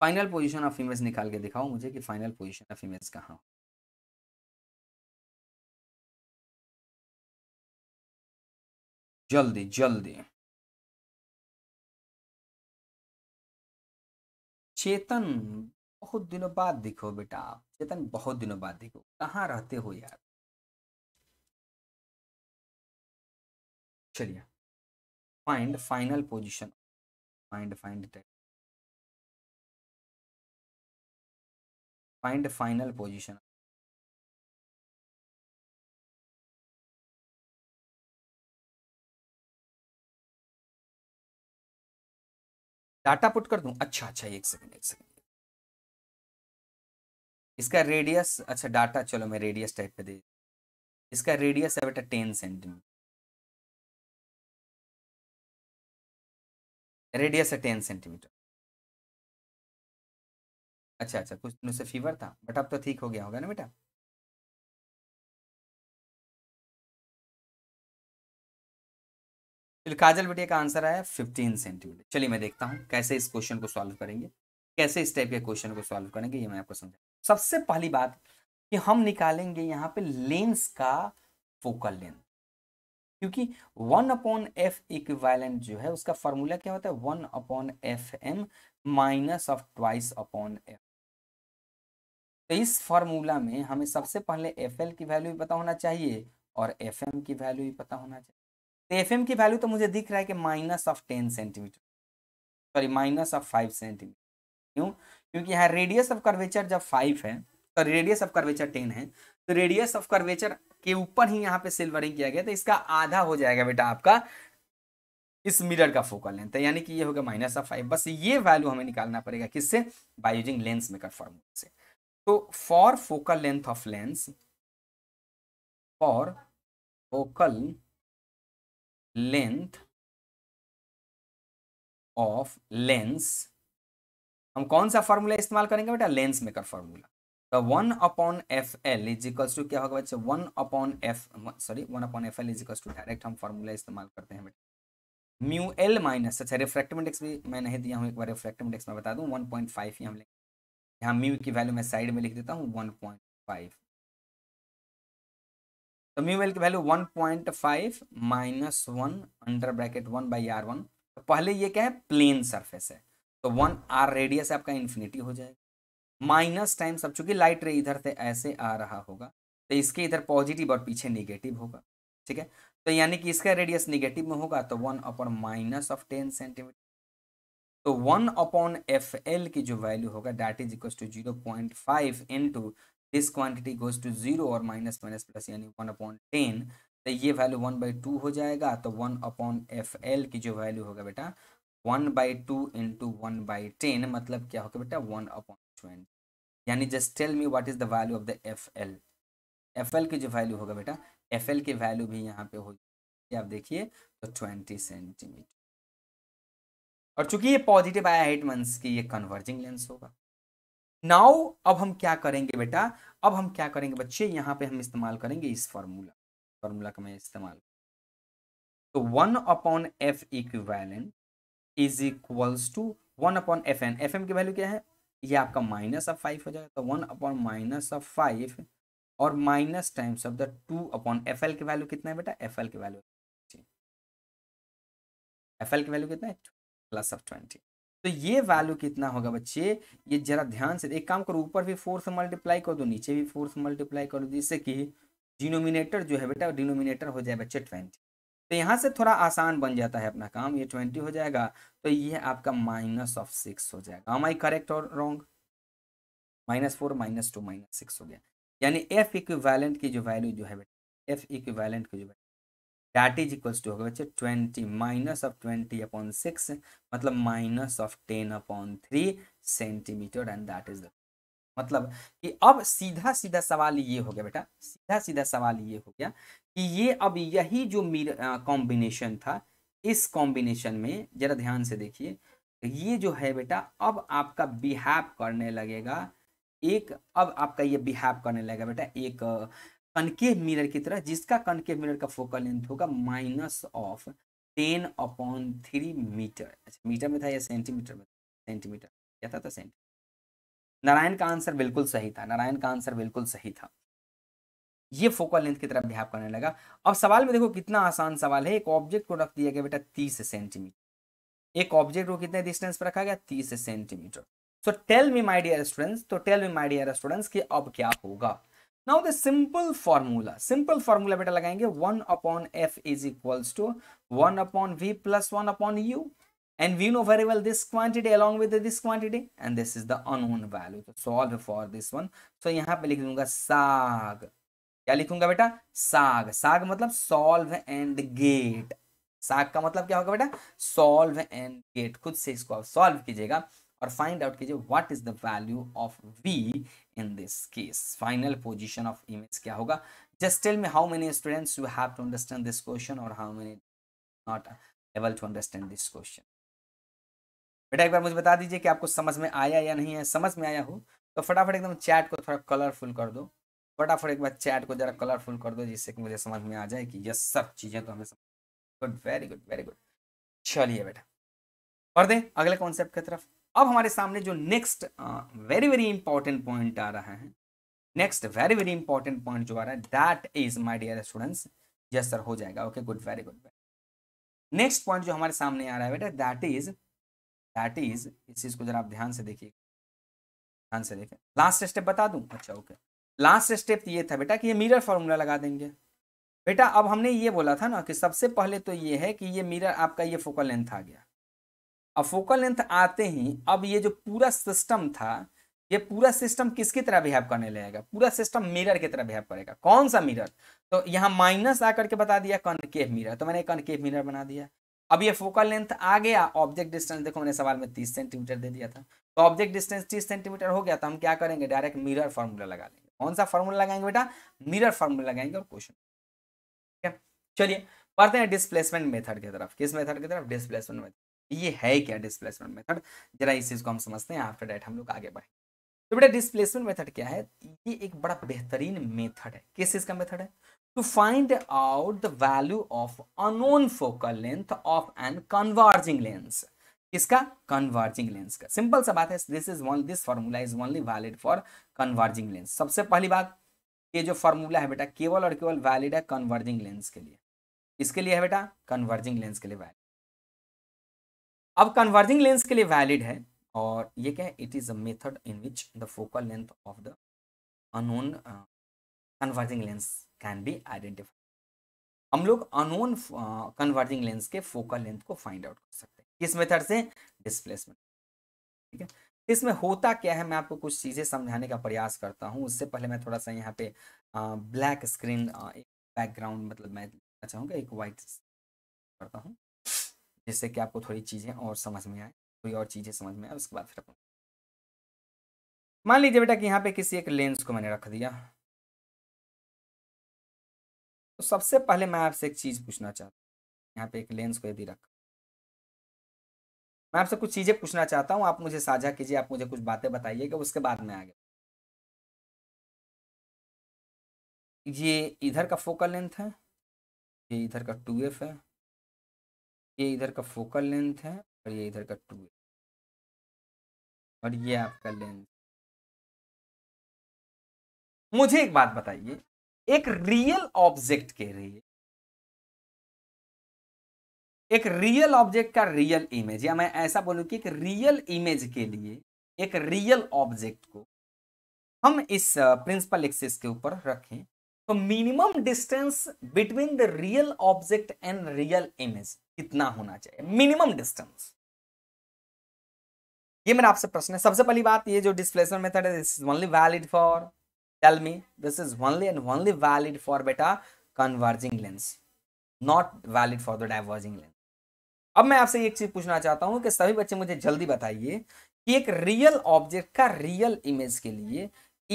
final position of image निकाल के दिखाओ मुझे कि फाइनल पोजीशन ऑफ इमेज कहाँ जल्दी जल्दी चेतन बहुत दिनों बाद दिखो बेटा आप चेतन बहुत दिनों बाद दिखो कहाँ रहते हो यार चलिए find final position find find that find final position data put कर दूं अच्छा अच्छा एक सेकंड एक सेकंड इसका रेडियस अच्छा डाटा चलो मैं रेडियस टाइप पे दे इसका रेडियस है बेटा टेन सेंटीमीटर रेडियस है टेन सेंटीमीटर अच्छा अच्छा कुछ दिनों से फीवर था बट अब तो ठीक हो गया होगा ना बेटा काजल बेटिया का आंसर आया फिफ्टीन सेंटीमीटर चलिए मैं देखता हूँ कैसे इस क्वेश्चन को सॉल्व करेंगे कैसे इस टाइप के क्वेश्चन
को सॉल्व करेंगे ये मैं आपको समझा सबसे पहली बात कि हम निकालेंगे यहाँ पे लेंस का फोकल लेंथ क्योंकि वन अपॉन एफ इक्वालेंट जो है उसका फॉर्मूला क्या होता है one upon F M minus of twice upon F तो इस फॉर्मूला में हमें सबसे पहले एफ एल की वैल्यू भी पता होना चाहिए और एफ एम की वैल्यू भी पता होना चाहिए तो एफ एम की वैल्यू तो मुझे दिख रहा है कि minus of ten centimetre sorry minus of five centimetre क्यों क्योंकि यहाँ रेडियस ऑफ कर्वेचर जब फाइव है तो रेडियस ऑफ कर्वेचर टेन है तो रेडियस ऑफ कर्वेचर के ऊपर ही यहाँ पे सिल्वरिंग किया गया तो इसका आधा हो जाएगा बेटा आपका इस मिरर का फोकल लेंथ तो यानी कि ये होगा माइनस ऑफ फाइव बस ये वैल्यू हमें निकालना पड़ेगा किससे बायोजिंग लेंस
मेकर फॉर्मूला से तो for focal length of lens for focal length of lens हम कौन सा फॉर्मूला इस्तेमाल
करेंगे बेटा लेंस मेकर फॉर्मूला तो one upon F L equals to क्या होगा बच्चे one upon F sorry one upon F L equals to direct हम फॉर्मूला इस्तेमाल करते हैं बेटा म्यू एल माइनस अच्छा रिफ्रैक्टिव इंडेक्स भी मैं नहीं दिया हूँ एक बार रिफ्रैक्टिव इंडेक्स में बता दूँ वन पॉइंट फाइव ही हम लेंगे यहाँ म्यू की वैल्यू मैं साइड में लिख देता हूँ वन पॉइंट फाइव तो म्यू एल की value one point five minus one under bracket one by R one तो पहले ये क्या है प्लेन सरफेस है तो वन आर रेडियस आपका इन्फिनिटी हो जाएगा माइनस टाइम सब चूंकि लाइट रे इधर से ऐसे आ रहा होगा तो इसके इधर पॉजिटिव और पीछे निगेटिव होगा ठीक है तो यानी कि इसका रेडियस निगेटिव में होगा तो one upon minus of ten centimetre तो वन अपॉन एफ एल की जो वैल्यू होगा that is equal to zero point five into this quantity goes to zero और माइनस माइनस प्लस यानी वन अपॉन टेन तो ये वैल्यू वन बाई टू हो जाएगा तो वन अपॉन एफ एल की जो वैल्यू होगा बेटा one by two into one by ten मतलब क्या होगा बेटा वन अपॉन स्टूडेंट यानी just tell me what is the value of the F L F L की जो वैल्यू होगा बेटा एफ एल की वैल्यू भी यहाँ पे होगी आप देखिए तो ट्वेंटी सेंटीमीटर और चूंकि ये पॉजिटिव आया एट मंथ्स की ये कन्वर्जिंग लेंस होगा नाउ अब हम क्या करेंगे बेटा अब हम क्या करेंगे बच्चे यहाँ पे हम इस्तेमाल करेंगे इस फॉर्मूला फॉर्मूला का मैं इस्तेमाल तो one upon F equivalent is equals to one upon F N F M की वैल्यू क्या है ये आपका माइनस ऑफ फाइव हो जाएगा तो one upon minus of five और minus times of the two upon F L की वैल्यू कितना है बेटा एफ एल की वैल्यू एफ एल की वैल्यू कितना है प्लस ऑफ ट्वेंटी तो ये वैल्यू कितना होगा बच्चे ये जरा ध्यान से एक काम करो ऊपर भी फोर्स मल्टीप्लाई कर दो नीचे भी फोर्स मल्टीप्लाई कर दो जिससे कि डिनोमिनेटर जो है बेटा डिनोमिनेटर हो जाए बच्चे ट्वेंटी तो यहाँ से थोड़ा आसान बन जाता है अपना काम ये ट्वेंटी हो जाएगा तो ये आपका माइनस ऑफ सिक्स हो जाएगा हम आई करेक्ट और wrong minus four minus two minus six हो गया यानी एफ इक्विवेलेंट की जो वैल्यू जो है बेटा एफ इक्विवेलेंट की जो value that is equals to होगा बच्चे twenty minus of twenty upon six मतलब minus of ten upon three centimetre and that is the मतलब कि अब सीधा सीधा सवाल ये हो गया बेटा सीधा सीधा सवाल ये हो गया कि ये अब यही जो मीर कॉम्बिनेशन था इस कॉम्बिनेशन में जरा ध्यान से देखिए ये जो है बेटा अब आपका बिहेव करने लगेगा एक अब आपका ये बिहेव करने लगेगा बेटा एक कनकेव मिरर की तरह जिसका कनकेव मिरर का फोकल लेंथ होगा minus of ten upon three metre अच्छा मीटर में था या सेंटीमीटर में सेंटीमीटर क्या था तो सेंटीमीटर नारायण का आंसर बिल्कुल सही था नारायण का आंसर बिल्कुल सही था ये फोकल लेंथ की तरफ ध्यान करने लगा अब सवाल में देखो कितना आसान सवाल है एक ऑब्जेक्ट को रख दिया गया बेटा तीस सेंटीमीटर एक ऑब्जेक्ट को कितने डिस्टेंस पर रखा गया तीस centimetre so tell me my dear students तो tell me my dear students कि अब क्या होगा now the simple formula simple formula बेटा लगाएंगे one upon F is equals to one upon V plus one upon U And we know very well this quantity along with this quantity and this is the unknown value. So solve for this one. So यहाँ पे लिख दूंगा साग क्या लिखूंगा बेटा साग साग मतलब सॉल्व एंड गेट साग का मतलब क्या होगा बेटा सॉल्व एंड गेट खुद से इसको आप सॉल्व कीजिएगा और फाइंड आउट कीजिए what is the value of V in this case final position of image क्या होगा just tell me how many students you have to understand this question और how many not able to understand this question बेटा एक बार मुझे बता दीजिए कि आपको समझ में आया या नहीं है समझ में आया हो तो फटाफट एकदम चैट को थोड़ा कलरफुल कर दो फटाफट एक बार चैट को जरा कलरफुल कर दो जिससे कि मुझे समझ में आ जाए कि यह सब चीज़ें तो हमें good very good very good चलिए बेटा और दें अगले कॉन्सेप्ट की तरफ अब हमारे सामने जो next very very important point आ रहा है next very very important point जो आ रहा है that is my dear students yes sir हो जाएगा okay good very good next point जो हमारे सामने आ रहा है बेटा दैट इज दैट इज इस चीज़ को जरा आप ध्यान से देखिए ध्यान से देखें लास्ट स्टेप बता दूं अच्छा ओके लास्ट स्टेप ये था बेटा कि ये मिरर फार्मूला लगा देंगे बेटा अब हमने ये बोला था ना कि सबसे पहले तो ये है कि ये मिरर आपका ये फोकल लेंथ आ गया अब फोकल लेंथ आते ही अब ये जो पूरा सिस्टम था ये पूरा सिस्टम किसकी तरह बिहेव करने लगेगा पूरा सिस्टम मिरर की तरह बिहेव करेगा कौन सा मिरर तो यहाँ माइनस आकर के बता दिया कनकेव मिरर तो मैंने कनकेव मिरर बना दिया अब ये फोकल लेंथ आ गया ऑब्जेक्ट डिस्टेंस देखो मैंने सवाल में तीस सेंटीमीटर दे दिया था तो ऑब्जेक्ट डिस्टेंस तीस सेंटीमीटर हो गया तो हम क्या करेंगे डायरेक्ट मिरर फॉर्मूला लगा लेंगे कौन सा फॉर्मूला लगाएंगे बेटा मिरर फॉर्मूला लगाएंगे और क्वेश्चन चलिए पढ़ते हैं डिस्प्लेसमेंट मेथड की तरफ किस मेथड की तरफ डिस्प्लेसमेंट मेथड ये है क्या डिस्प्लेसमेंट मेथड जरा इस चीज़ को हम समझते हैं आफ्टर डेट हम लोग आगे बढ़ेंगे तो बेटा डिस्प्लेसमेंट मेथड क्या है ये एक बड़ा बेहतरीन मेथड है किस चीज़ का मेथड है to find out the value of unknown focal length of an converging lens किसका कन्वर्जिंग लेंस का सिंपल सा बात है this is one this formula is only valid for converging lens सबसे पहली बात ये जो फार्मूला है बेटा केवल और केवल वैलिड है कन्वर्जिंग लेंस के लिए इसके लिए है बेटा कन्वर्जिंग लेंस के लिए वैलिड अब कन्वर्जिंग लेंस के लिए वैलिड है और ये क्या है it is a method in which the focal length of the unknown converging lens can be identified हम लोग अनोन कन्वर्जिंग लेंस के फोकल लेंथ को फाइंड आउट कर सकते हैं किस मेथड से डिस्प्लेसमेंट ठीक है इसमें होता क्या है मैं आपको कुछ चीज़ें समझाने का प्रयास करता हूँ उससे पहले मैं थोड़ा सा यहाँ पे आ, ब्लैक स्क्रीन एक बैकग्राउंड मतलब मैं देना चाहूँगा एक वाइट करता हूँ जिससे कि आपको
थोड़ी चीज़ें और समझ में आए थोड़ी और चीज़ें समझ में आए उसके बाद फिर मान लीजिए बेटा कि यहाँ पे किसी एक लेंस को मैंने रख दिया तो सबसे पहले मैं आपसे एक चीज़ पूछना चाहता हूँ यहाँ पे एक लेंस को यदि रखा मैं आपसे कुछ चीज़ें पूछना चाहता हूँ आप मुझे साझा कीजिए आप मुझे कुछ बातें बताइएगा उसके बाद में आगे ये इधर का फोकल लेंथ है ये इधर का टू एफ है ये इधर का फोकल लेंथ है और ये इधर का टू एफ और ये आपका लेंथ मुझे एक बात बताइए एक रियल ऑब्जेक्ट के लिए एक रियल ऑब्जेक्ट का
रियल इमेज या मैं ऐसा बोलूं कि एक रियल इमेज के लिए एक रियल ऑब्जेक्ट को हम इस प्रिंसिपल एक्सिस के ऊपर रखें तो minimum distance between the real object and real image कितना होना चाहिए मिनिमम डिस्टेंस ये मेरा आपसे प्रश्न है सबसे पहली बात ये जो डिस्प्लेसमेंट मेथड है this is only valid for tell me this is only and only valid for beta converging lens not valid for the diverging lens अब मैं आपसे एक चीज पूछना चाहता हूं कि सभी बच्चे मुझे जल्दी बताइए कि एक रियल ऑब्जेक्ट का रियल इमेज के लिए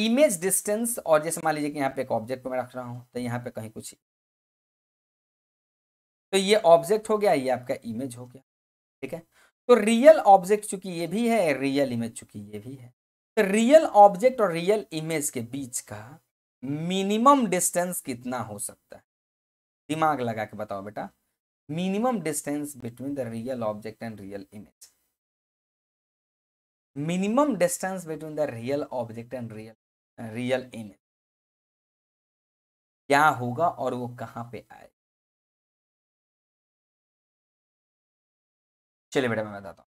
इमेज डिस्टेंस और जैसे मान लीजिए कि यहाँ पे एक ऑब्जेक्ट को मैं रख रहा हूं तो यहाँ पे कहीं कुछ तो ये ऑब्जेक्ट हो गया ये आपका इमेज हो गया ठीक है तो रियल ऑब्जेक्ट चूंकि ये भी है रियल इमेज चूंकि ये भी है तो रियल ऑब्जेक्ट और रियल इमेज के बीच का मिनिमम डिस्टेंस कितना हो सकता है दिमाग लगा के बताओ बेटा minimum distance between the real
object and real image minimum distance between the real object and real real image क्या होगा और वो कहां पे आए चलिए बेटा मैं बताता हूं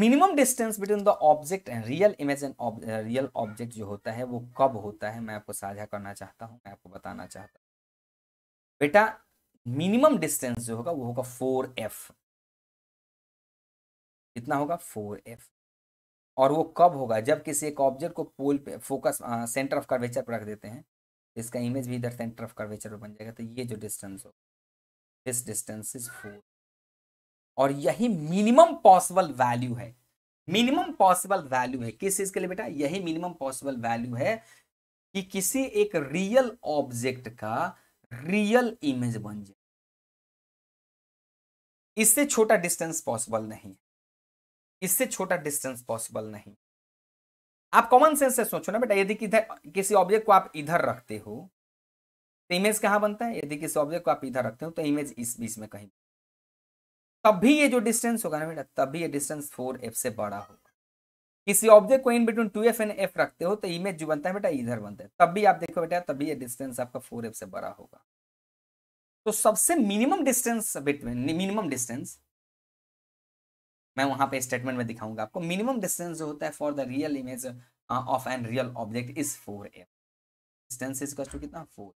minimum distance between the object and real image
and real object जो होता है वो कब होता है मैं आपको साझा करना चाहता हूँ मैं आपको बताना चाहता हूँ
बेटा मिनिमम डिस्टेंस जो होगा वो होगा फोर एफ कितना होगा फोर एफ और वो कब होगा जब
किसी एक ऑब्जेक्ट को पोल पे फोकस सेंटर ऑफ कर्वेचर पर रख देते हैं इसका इमेज भी इधर सेंटर ऑफ कर्वेचर पर बन जाएगा तो ये जो डिस्टेंस होगा दिस डिस्टेंस इज फोर और यही मिनिमम पॉसिबल वैल्यू है मिनिमम पॉसिबल वैल्यू है किस चीज के लिए बेटा यही मिनिमम पॉसिबल वैल्यू है कि किसी एक रियल ऑब्जेक्ट का
रियल इमेज बन जाए इससे छोटा डिस्टेंस पॉसिबल नहीं इससे छोटा डिस्टेंस पॉसिबल नहीं
आप कॉमन सेंस से सोचो ना बेटा यदि किसी ऑब्जेक्ट को आप इधर रखते हो तो इमेज कहां बनता है यदि किसी ऑब्जेक्ट को आप इधर रखते हो तो इमेज इस बीच में कहीं तब भी ये जो डिस्टेंस होगा ना बेटा तब भी ये डिस्टेंस फोर एफ से बड़ा होगा किसी ऑब्जेक्ट को in between two F and F रखते हो तो इमेज जो बनता है बेटा इधर बनता है तब भी आप देखो बेटा तब भी ये डिस्टेंस आपका फोर एफ से बड़ा होगा तो सबसे minimum distance between minimum distance मैं वहां पे स्टेटमेंट में दिखाऊंगा आपको मिनिमम डिस्टेंस जो होता है for the real image of an real object is four F distance is कितना फोर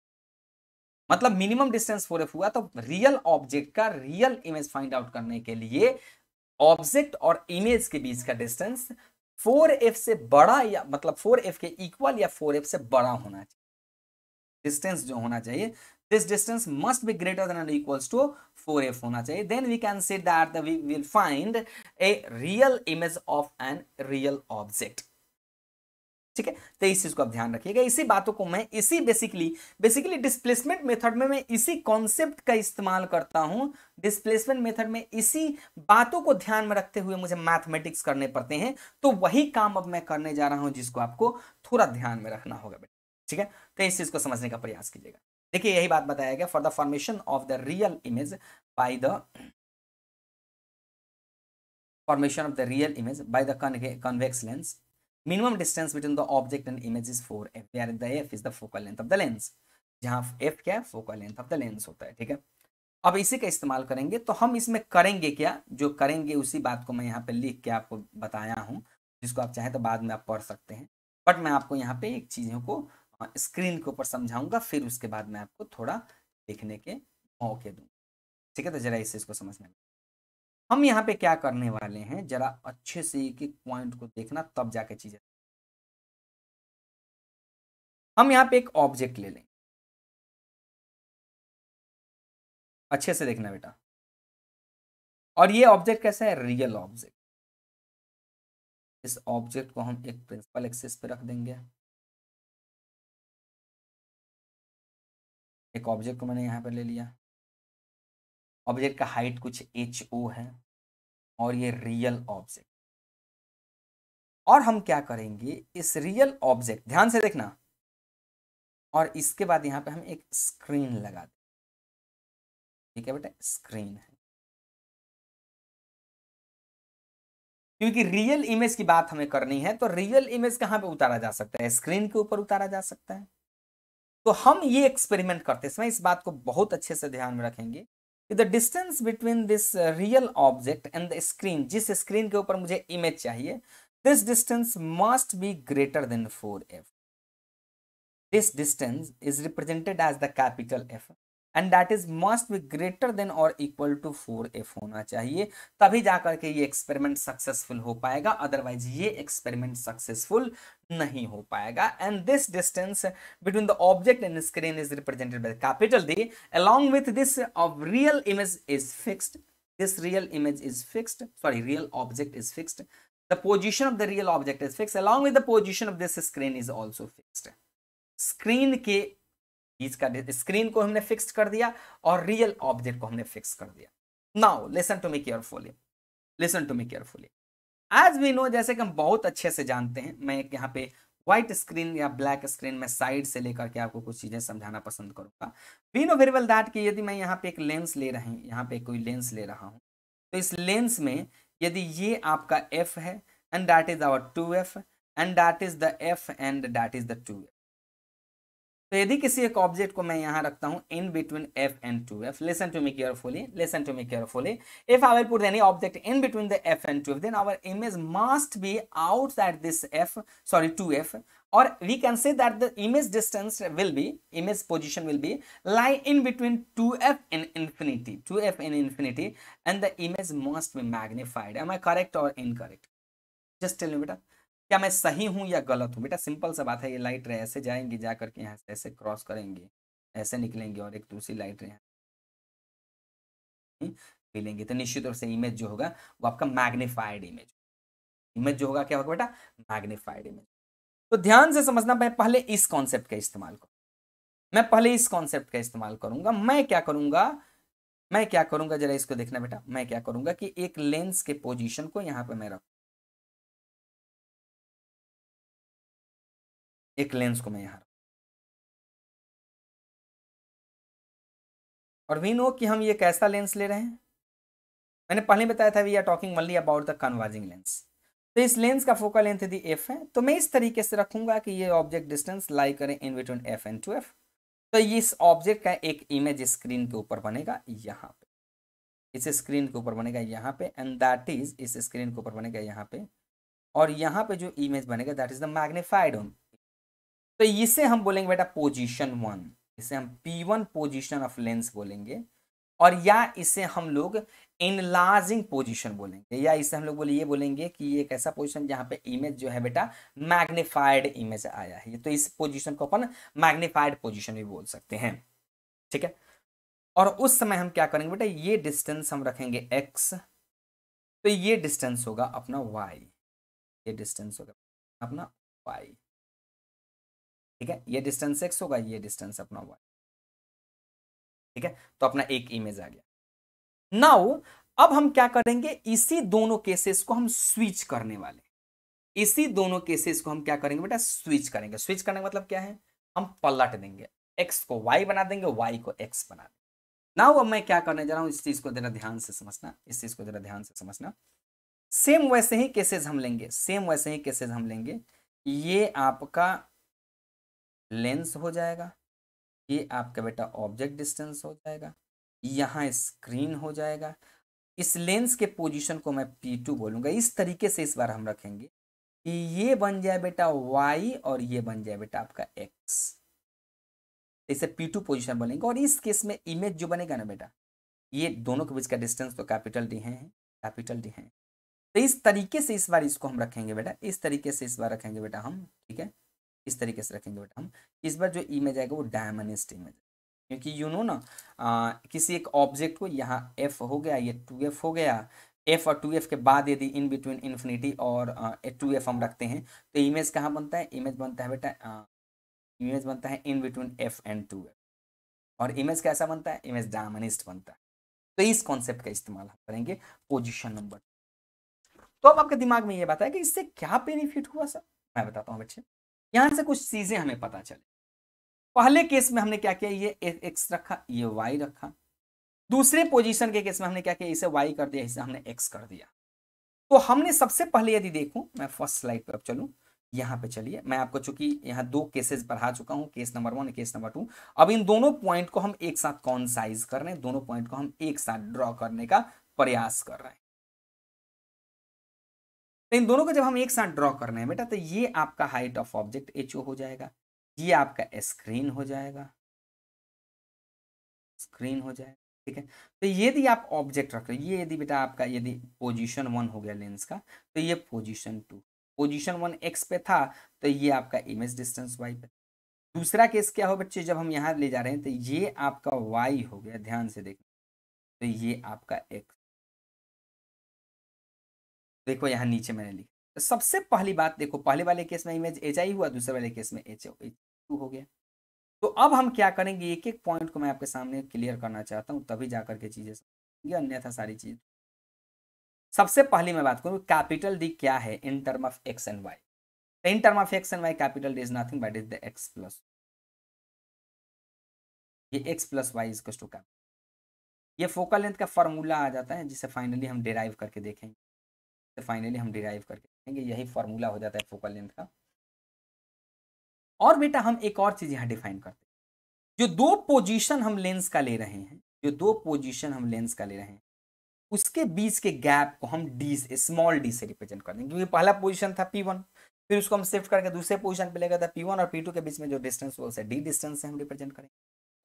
मतलब मिनिमम डिस्टेंस फोर एफ हुआ तो रियल ऑब्जेक्ट का रियल इमेज फाइंड आउट करने के लिए ऑब्जेक्ट और इमेज के बीच का डिस्टेंस फोर एफ से बड़ा या मतलब फोर एफ के इक्वल या फोर एफ से बड़ा होना चाहिए डिस्टेंस जो होना चाहिए this distance must be greater than or to four F होना चाहिए then we can see that we will find a real image of an real object ठीक है तो इस चीज को आप ध्यान रखिएगा इसी बातों को मैं इसी बेसिकली बेसिकली डिस्प्लेसमेंट मेथड में मैं इसी कॉन्सेप्ट का इस्तेमाल करता हूं डिस्प्लेसमेंट मेथड में इसी बातों को ध्यान में रखते हुए मुझे मैथमेटिक्स करने पड़ते हैं तो वही काम अब मैं करने जा रहा हूं जिसको आपको थोड़ा ध्यान में रखना होगा बेटा ठीक है तो इस चीज को समझने का प्रयास कीजिएगा देखिए यही बात बताया गया for the formation of the real image by the formation of the real image by the convex lens minimum distance between the object and image is four F यार the F is the focal length of the lens जहाँ एफ क्या है focal length of the lens होता है ठीक है अब इसी का इस्तेमाल करेंगे तो हम इसमें करेंगे क्या जो करेंगे उसी बात को मैं यहाँ पे लिख के आपको बताया हूँ जिसको आप चाहें तो बाद में आप पढ़ सकते हैं बट मैं आपको यहाँ पे एक चीज़ों को स्क्रीन हाँ, के ऊपर समझाऊंगा फिर उसके बाद मैं आपको थोड़ा लिखने के मौके दूँ ठीक है तो जरा इसे इसको समझने में
हम यहाँ पे क्या करने वाले हैं जरा अच्छे से एक एक पॉइंट को देखना तब जाके चीजें हम यहाँ पे एक ऑब्जेक्ट ले लेंगे अच्छे से देखना बेटा और ये ऑब्जेक्ट कैसा है रियल ऑब्जेक्ट इस ऑब्जेक्ट को हम एक प्रिंसिपल एक्सिस पे रख देंगे एक ऑब्जेक्ट को मैंने यहाँ पर ले लिया ऑब्जेक्ट का हाइट कुछ एच ओ है और ये रियल ऑब्जेक्ट और हम क्या करेंगे इस रियल ऑब्जेक्ट ध्यान से देखना और इसके बाद यहाँ पे हम एक स्क्रीन लगा दें ठीक है बेटा स्क्रीन है क्योंकि रियल इमेज की बात हमें करनी है तो रियल इमेज
कहाँ पे उतारा जा सकता है स्क्रीन के ऊपर उतारा जा सकता है तो हम ये एक्सपेरिमेंट करते समय इस बात को बहुत अच्छे से ध्यान में रखेंगे the distance between this uh, real object and the screen this screen के ऊपर मुझे image चाहिए this distance must be greater than 4f this distance is represented as the capital F and that is must be greater than और इक्वल टू फोर एफ होना चाहिए तभी जाकर के ये एक्सपेरिमेंट सक्सेसफुल हो पाएगा अदरवाइज ये एक्सपेरिमेंट सक्सेसफुल नहीं हो पाएगा and this distance between the object and screen is represented by capital D along with this real image is fixed this real image is fixed sorry real object is fixed the position of the real object is fix along with the position of this screen is also fixed screen के इसका स्क्रीन को हमने फिक्स कर दिया और रियल ऑब्जेक्ट को हमने फिक्स कर दिया now listen to me carefully listen to me carefully as we know जैसे कि हम बहुत अच्छे से जानते हैं मैं यहाँ पे व्हाइट स्क्रीन या ब्लैक स्क्रीन में साइड से लेकर के आपको कुछ चीज़ें समझाना पसंद करूंगा we know very well that कि यदि मैं यहाँ पे एक लेंस ले रहे हैं यहाँ पे कोई लेंस ले रहा हूँ तो इस लेंस में यदि ये आपका एफ है and that is our two F and that is the F and that is the two F तो यदि किसी एक ऑब्जेक्ट को मैं यहां रखता हूं in between F and two F listen to me carefully listen to me carefully if I will put any object in between the F and two F then our image must be outside this F sorry two F और we can say that the image distance will be image position will be lie in between two F in infinity two F in infinity and the image must be magnified am I correct और इनकरेक्ट जस्ट टेल बेटा क्या मैं सही हूँ या गलत हूँ बेटा सिंपल सा बात है ये लाइट रे ऐसे जाएंगे जा करके यहाँ से ऐसे क्रॉस करेंगे ऐसे निकलेंगे और एक दूसरी लाइट रे मिलेंगे तो निश्चित रूप से इमेज जो होगा वो आपका मैग्नीफाइड इमेज इमेज जो होगा क्या होगा बेटा मैग्नीफाइड इमेज तो ध्यान से समझना मैं पहले इस कॉन्सेप्ट का इस्तेमाल करूँ मैं पहले इस कॉन्सेप्ट का इस्तेमाल करूंगा मैं क्या करूंगा मैं क्या करूंगा जरा इसको देखना बेटा मैं क्या करूंगा कि
एक लेंस के पोजीशन को यहाँ पे मैं रखू एक लेंस को मैं यहाँ और वी नो कि हम ये कैसा लेंस ले रहे हैं मैंने पहले
बताया था वी आर टॉकिंग मल्ली अबाउट द कन्वर्जिंग लेंस तो इस लेंस का फोकल लेंथ यदि एफ है तो मैं इस तरीके से रखूंगा कि ये ऑब्जेक्ट डिस्टेंस लाई करें in between F and two F तो इस ऑब्जेक्ट का एक इमेज स्क्रीन के ऊपर बनेगा यहाँ पे इस स्क्रीन के ऊपर बनेगा यहाँ पे एंड दैट इज इस स्क्रीन के ऊपर बनेगा यहाँ पे और यहाँ पे जो इमेज बनेगा दैट इज द मैग्नीफाइड होम तो इसे हम बोलेंगे बेटा पोजीशन वन इसे हम P one position of lens बोलेंगे और या इसे हम लोग इनलार्जिंग पोजीशन बोलेंगे या इसे हम लोग बोले ये बोलेंगे कि ये एक ऐसा पोजीशन जहाँ पे इमेज जो है बेटा मैग्नीफाइड इमेज आया है तो इस पोजीशन को अपन मैग्नीफाइड पोजीशन भी बोल सकते हैं ठीक है और उस समय हम क्या करेंगे बेटा ये डिस्टेंस हम रखेंगे एक्स तो
ये डिस्टेंस होगा अपना वाई ये डिस्टेंस होगा अपना वाई ठीक है ये डिस्टेंस एक्स होगा ये डिस्टेंस अपना वाई ठीक है तो अपना एक इमेज आ गया नाउ अब हम क्या
करेंगे इसी दोनों केसेस को हम स्विच करने वाले इसी दोनों केसेस को हम क्या करेंगे बेटा स्विच करेंगे स्विच करने का मतलब क्या है हम पलट देंगे एक्स को वाई बना देंगे वाई को एक्स बना देंगे नाउ अब मैं क्या करने जा रहा हूं इस चीज को जरा ध्यान से समझना इस चीज को जरा ध्यान से समझना सेम वैसे ही केसेस हम लेंगे सेम वैसे ही केसेस हम लेंगे ये आपका लेंस हो जाएगा ये आपका बेटा ऑब्जेक्ट डिस्टेंस हो जाएगा यहाँ स्क्रीन हो जाएगा इस लेंस के पोजीशन को मैं पी टू बोलूँगा इस तरीके से इस बार हम रखेंगे कि ये बन जाए बेटा वाई और ये बन जाए बेटा आपका एक्स इसे पी टू पोजिशन बोलेंगे और इस केस में इमेज जो बनेगा ना बेटा ये दोनों के बीच का डिस्टेंस तो कैपिटल डी है कैपिटल डी है तो इस तरीके से इस बार इसको हम रखेंगे बेटा इस तरीके से इस बार रखेंगे बेटा हम ठीक है इस तरीके से रखेंगे बेटा हम इस बार जो इमेज आएगा वो डायमंड इमेज क्योंकि यू नो ना आ, किसी एक ऑब्जेक्ट को यहाँ एफ हो गया ये टू एफ हो गया एफ और टू एफ के बाद यदि इन बिटवीन इन्फिनिटी और टू एफ हम रखते हैं तो इमेज कहाँ बनता है इमेज बनता है बेटा इमेज बनता है in between F and two F और इमेज कैसा बनता है इमेज डायमंड बनता है तो इस कॉन्सेप्ट का इस्तेमाल हम करेंगे पोजिशन नंबर तो अब आपके दिमाग में ये बात है कि इससे क्या बेनिफिट हुआ सर मैं बताता हूँ बच्चे यहां से कुछ चीजें हमें पता चले पहले केस में हमने क्या किया ये एक्स रखा ये वाई रखा दूसरे पोजीशन के केस में हमने क्या किया इसे वाई कर दिया इसे हमने एक्स कर दिया तो हमने सबसे पहले यदि देखूं मैं फर्स्ट स्लाइड पर अब चलू यहाँ पे चलिए मैं आपको चूंकि यहाँ दो केसेस पढ़ा चुका हूं case number one case number two अब इन दोनों पॉइंट को हम एक साथ कॉन्साइज कर रहे हैं दोनों पॉइंट को हम एक साथ ड्रॉ करने का प्रयास कर रहे हैं तो इन दोनों को जब हम एक साथ ड्रॉ कर रहे हैं बेटा तो ये आपका हाइट ऑफ ऑब्जेक्ट एच हो जाएगा ये आपका स्क्रीन हो जाएगा स्क्रीन हो जाएगा ठीक है तो यदि आप ऑब्जेक्ट रख रहे ये यदि बेटा आपका यदि पोजीशन वन हो गया लेंस का तो ये position two position one X पे था तो ये आपका इमेज डिस्टेंस वाई पे दूसरा केस क्या हो बच्चे जब हम यहाँ ले जा रहे हैं तो ये आपका वाई हो गया ध्यान से देखना तो ये आपका एक्स देखो यहाँ नीचे मैंने लिखा तो सबसे पहली बात देखो पहले वाले केस में इमेज एच आई हुआ दूसरे वाले केस में एच टू हो गया तो अब हम क्या करेंगे एक एक पॉइंट को मैं आपके सामने क्लियर करना चाहता हूँ तभी जा करके चीज़ें अन्यथा सारी चीज़ सबसे पहली मैं बात करूँ कैपिटल डी क्या है in term of X and Y in term of X and Y capital D is nothing but is the X plus ये X plus Y is two capital ये फोकल लेंथ का फॉर्मूला आ जाता है जिसे फाइनली हम डिराइव करके देखेंगे फाइनली तो हम डिराइव करके देखेंगे यही फॉर्मूला हो जाता है फोकल लेंथ का और बेटा हम एक और चीज़ यहाँ डिफाइन करते हैं जो दो पोजीशन हम लेंस का ले रहे हैं जो दो पोजीशन हम लेंस का ले रहे हैं उसके बीच के गैप को हम डी स्मॉल डी से रिप्रेजेंट कर देंगे क्योंकि पहला पोजीशन था पी वन फिर उसको हम शिफ्ट करके दूसरे पोजीशन पे ले गए था पी वन और पी टू के बीच में जो डिस्टेंस वो डी डिस्टेंस से हम रिप्रेजेंट करेंगे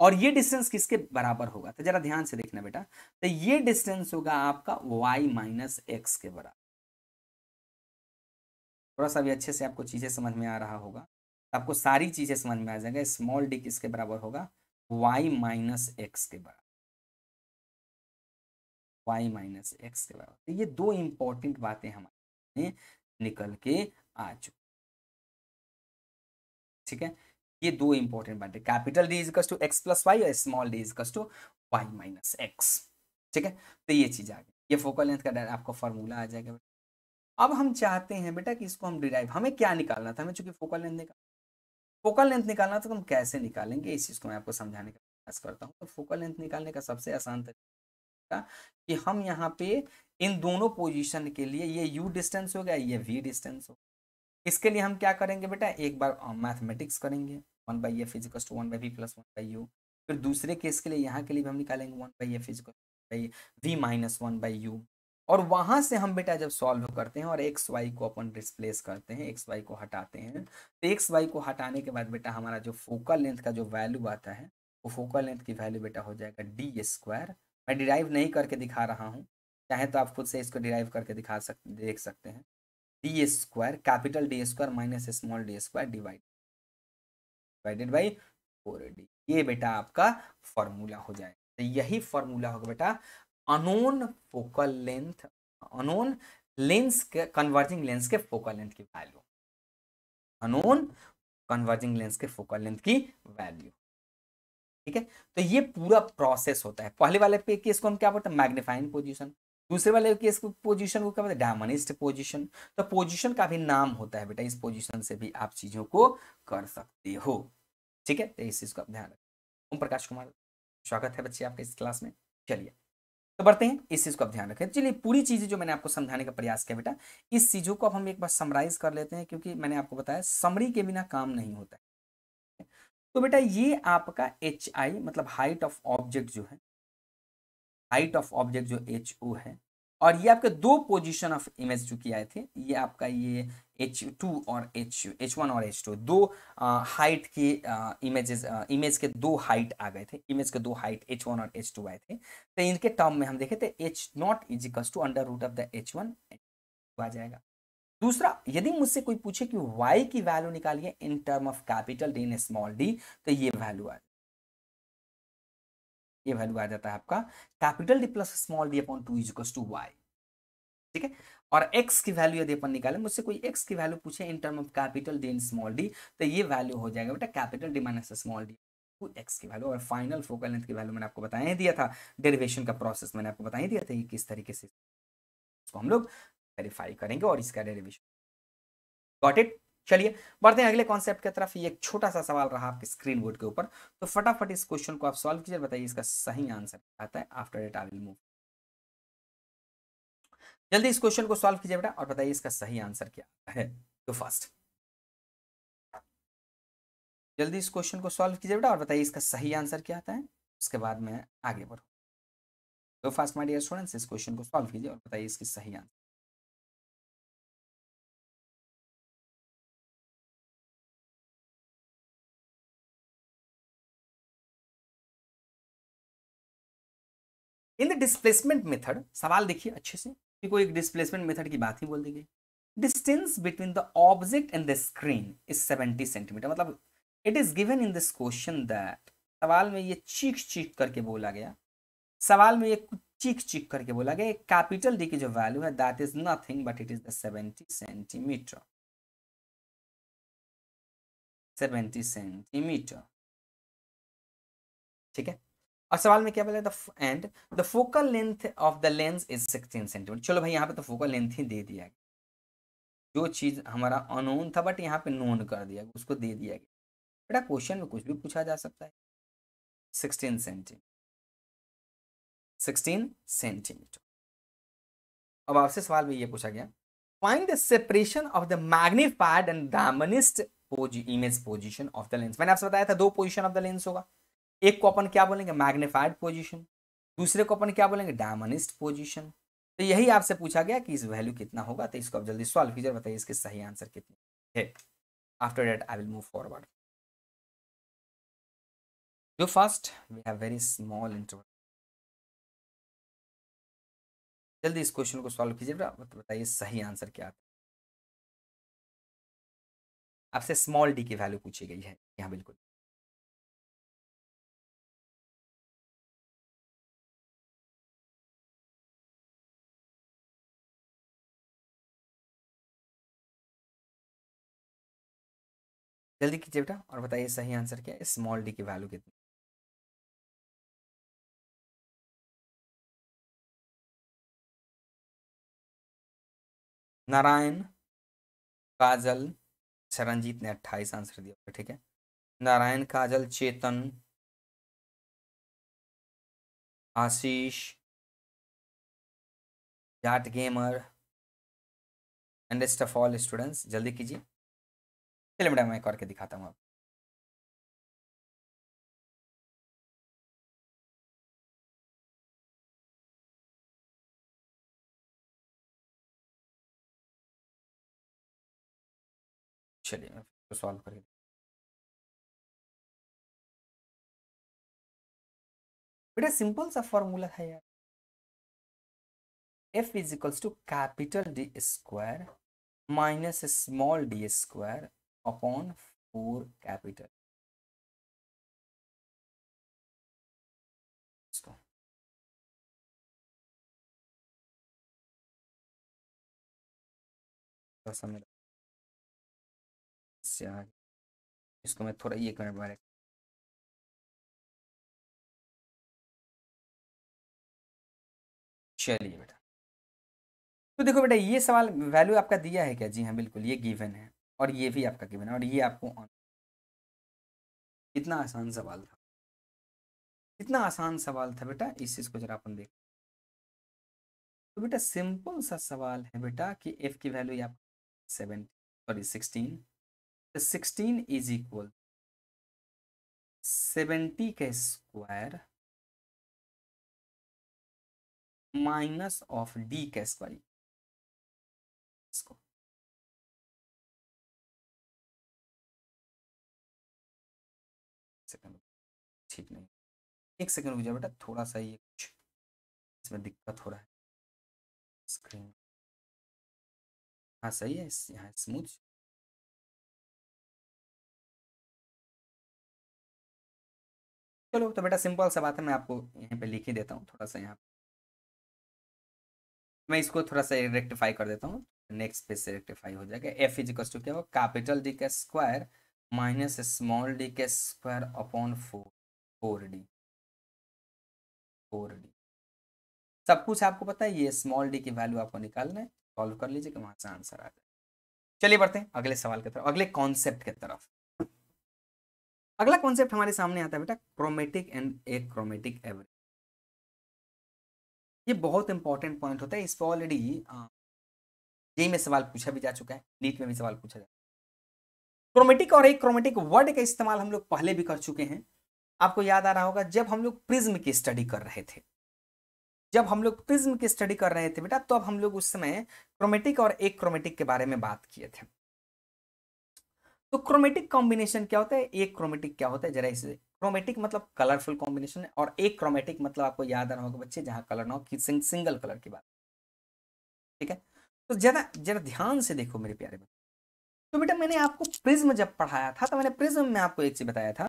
और ये डिस्टेंस किसके बराबर होगा तो जरा ध्यान से देखना बेटा तो ये डिस्टेंस होगा आपका वाई माइनस एक्स के बराबर थोड़ा सा भी अच्छे से आपको चीज़ें समझ में आ रहा होगा आपको सारी चीज़ें समझ में आ जाएगा स्मॉल डी किसके बराबर होगा वाई
माइनस एक्स के बराबर वाई माइनस एक्स के बराबर तो ये दो इम्पॉर्टेंट बातें हमारे निकल के आ चुकी
ठीक है ये दो इंपॉर्टेंट बातें capital D is equals to X plus Y और small D is equals to Y minus X ठीक है तो ये चीज़ आ गई ये फोकल लेंथ का आपका फॉर्मूला आ जाएगा अब हम चाहते हैं बेटा कि इसको हम डिराइव हमें क्या निकालना था हमें चूंकि फोकल लेंथ निकाल फोकल लेंथ निकालना था तो हम कैसे निकालेंगे इस चीज़ को मैं आपको समझाने का प्रयास करता हूँ तो फोकल लेंथ निकालने का सबसे आसान तरीका कि हम यहाँ पे इन दोनों पोजीशन के लिए ये यू डिस्टेंस हो गया ये वी डिस्टेंस हो इसके लिए हम क्या करेंगे बेटा एक बार मैथमेटिक्स करेंगे one by A is equals to one by V plus one by U फिर दूसरे केस के लिए यहाँ के लिए भी हम निकालेंगे one by A is equal by V minus one by U और वहां से हम बेटा जब सॉल्व करते हैं और एक्स वाई को अपन डिस्प्लेस करते हैं एक्स वाई को हटाते हैं तो एक्स वाई को हटाने के बाद बेटा हमारा जो फोकल लेंथ का जो वैल्यू आता है वो फोकल लेंथ की वैल्यू बेटा हो जाएगा डी स्क्वायर मैं डिराइव नहीं करके दिखा रहा हूँ चाहे तो आप खुद से इसको डिराइव करके दिखा सकते देख सकते हैं D square capital D square minus small D square divide divided by four D ये बेटा आपका फॉर्मूला हो जाएगा तो यही फॉर्मूला होगा बेटा unknown focal length unknown lens के कन्वर्जिंग लेंस के फोकल लेंथ की वैल्यू अनोन कन्वर्जिंग लेंस के फोकल लेंथ की वैल्यू ठीक है तो ये पूरा प्रोसेस होता है पहले वाले पे केस को हम क्या बोलते हैं मैग्निफाइंग पोजिशन दूसरे वाले केस को पोजीशन को क्या बोलते हैं डायमनिस्ट पोजीशन तो पोजीशन का भी नाम होता है बेटा इस पोजीशन से भी आप चीजों को कर सकते हो ठीक है तो इस चीज को आप ध्यान रखें ओम प्रकाश कुमार स्वागत है बच्चे आपके इस क्लास में चलिए तो बढ़ते हैं इस चीज़ को आप ध्यान रखें चलिए पूरी चीज़ें जो मैंने आपको समझाने का प्रयास किया बेटा इस चीज़ों को अब हम एक बार समराइज कर लेते हैं क्योंकि मैंने आपको बताया समरी के बिना काम नहीं होता है तो बेटा ये आपका एच आई मतलब हाइट ऑफ ऑब्जेक्ट जो है हाइट ऑफ ऑब्जेक्ट जो एच ओ है और ये आपके दो पोजीशन ऑफ इमेज जो आए थे ये आपका ये एच टू और एच एच वन और एच टू दो हाइट के इमेजेस इमेज के दो हाइट आ गए थे इमेज के दो हाइट एच वन और एच टू आए थे तो इनके टर्म में हम देखे थे H not is two under root of the H one आ जाएगा दूसरा यदि मुझसे कोई पूछे कि वाई की वैल्यू निकालिए in term of capital D in small D तो ये वैल्यू आ ये वैल्यू आ जाता है आपका capital D plus small D upon two is equals to Y ठीक है और एक्स की वैल्यू यदि अपन निकाले मुझसे कोई एक्स की वैल्यू पूछे in term of capital D and small D तो ये वैल्यू हो जाएगा बेटा capital D minus small D X की वैल्यू और फाइनल फोकल लेंथ की वैल्यू मैंने आपको बताया दिया था डेरिवेशन का प्रोसेस मैंने आपको बताया दिया था कि किस तरीके से इसको हम लोग वेरीफाई करेंगे और इसका डेरिवेशन गॉट इट चलिए बढ़ते हैं अगले कॉन्सेप्ट की तरफ ये एक छोटा सा सवाल रहा आपके स्क्रीन बोर्ड के ऊपर तो फटाफट इस क्वेश्चन को आप सॉल्व कीजिए बताइए इसका सही आंसर आता है after that I will move जल्दी इस क्वेश्चन को सॉल्व कीजिए बेटा और बताइए इसका सही आंसर क्या है तो फर्स्ट जल्दी इस क्वेश्चन को सॉल्व कीजिए बेटा और बताइए इसका सही आंसर क्या आता है
उसके बाद मैं आगे बढ़ू तो फर्स्ट माइडियर डियर स्टूडेंट्स इस क्वेश्चन को सॉल्व कीजिए और बताइए इसकी सही answer in the displacement method सवाल देखिए अच्छे से
कि एक डिस्प्लेसमेंट मेथड की बात ही बोल दी गई distance between the object and the screen is seventy centimetre मतलब it is given in this question that सवाल में ये चीख चीख करके बोला गया सवाल में ये चीख चीख करके बोला गया कैपिटल डी की जो वैल्यू
है that is nothing but it is the seventy centimetre seventy centimetre ठीक है
और सवाल में क्या बोला था and the focal length of the lens is 16 centimetre चलो भाई यहाँ पे तो फोकल लेंथ ही दे दिया गया जो चीज़ हमारा अनोन था बट यहाँ पे नोन
कर दिया उसको दे दिया गया बेटा क्वेश्चन में कुछ भी पूछा जा सकता है सिक्सटीन सेंटीमीटर सिक्सटीन सेंटीमीटर
अब आपसे सवाल में ये पूछा गया find the separation of the magnified and diminished image position of the lens मैंने आपसे बताया था दो पोजिशन ऑफ द लेंस होगा एक को अपन क्या बोलेंगे मैग्निफाइड पोजिशन दूसरे को अपन क्या बोलेंगे डायमनिस्ट पोजिशन तो यही आपसे पूछा गया कि इस वैल्यू कितना होगा तो इसको आप जल्दी सॉल्व कीजिए बताइए इसके सही आंसर कितने
है after that I will move forward जो first we have very small interval जल्दी इस क्वेश्चन को सॉल्व कीजिए बताइए सही आंसर क्या है आपसे स्मॉल डी की वैल्यू पूछी गई है यहाँ बिल्कुल जल्दी कीजिए बेटा और बताइए सही आंसर क्या है स्मॉल डी की वैल्यू कितनी नारायण काजल शरणजीत ने अट्ठाईस आंसर दिया ठीक है Narayan Kajal Chetan Ashish Jat gamer and of all students जल्दी कीजिए चलिए मैडम मैं करके दिखाता हूँ आपको चलिए तो सॉल्व करिए बेटा सिंपल सा फॉर्मूला है यार F is equals to capital D square minus small D square upon 4 capital. इसको मैं थोड़ा ये एक मिनट चलिए बेटा तो देखो बेटा ये सवाल वैल्यू आपका दिया है क्या जी हाँ बिल्कुल ये गिवन है और ये भी आपका गिवन है और ये आपको ऑन कितना आसान सवाल था कितना आसान सवाल था बेटा इस चीज़ को जरा अपन देख तो बेटा सिंपल
सा सवाल है बेटा कि एफ की वैल्यू आप सेवन सॉरी सिक्सटीन तो
सिक्सटीन इज इक्वल सेवेंटी के स्क्वायर माइनस ऑफ डी के स्क्वायर एक सेकंड रुक जाओ बेटा थोड़ा सा ये कुछ इसमें दिक्कत हो रहा है स्क्रीन हाँ सही है यहाँ स्मूथ चलो तो बेटा सिंपल सा बात है मैं आपको यहाँ पे लिख ही देता हूँ थोड़ा सा यहाँ मैं इसको थोड़ा
सा रेक्टिफाई कर देता हूँ नेक्स्ट पेज से रेक्टिफाई हो जाएगा एफ इज इक्वल टू क्या हो कैपिटल डी का स्क्वायर माइनस स्मॉल डी का square upon four four D four D सब कुछ आपको पता है ये स्मॉल डी की वैल्यू आपको निकालना है सॉल्व कर लीजिए कि वहां से आंसर आ जाए चलिए बढ़ते हैं अगले सवाल की तरफ अगले कॉन्सेप्ट की तरफ अगला कॉन्सेप्ट हमारे सामने आता है बेटा chromatic and A
chromatic average ये बहुत इंपॉर्टेंट पॉइंट होता है इस पर ऑलरेडी ये में सवाल पूछा भी जा चुका है नीट में भी सवाल पूछा जा
क्रोमेटिक और एक क्रोमेटिक वर्ड का इस्तेमाल हम लोग पहले भी कर चुके हैं आपको याद आ रहा होगा जब हम लोग प्रिज्म की स्टडी कर रहे थे जब हम लोग प्रिज्म की स्टडी कर रहे थे बेटा तो अब हम लोग उस समय क्रोमेटिक और एक क्रोमेटिक के बारे में बात किए थे तो क्रोमेटिक कॉम्बिनेशन क्या होता है एक क्रोमेटिक क्या होता है जरा इसे क्रोमेटिक मतलब कलरफुल कॉम्बिनेशन है और एक क्रोमेटिक मतलब आपको याद आ रहा होगा बच्चे जहां कलर ना हो कि सिंगल कलर की बात ठीक है तो जरा जरा ध्यान से देखो मेरे प्यारे बच्चे तो बेटा मैंने आपको प्रिज्म जब पढ़ाया था तो मैंने प्रिज्म में आपको एक चीज़ बताया था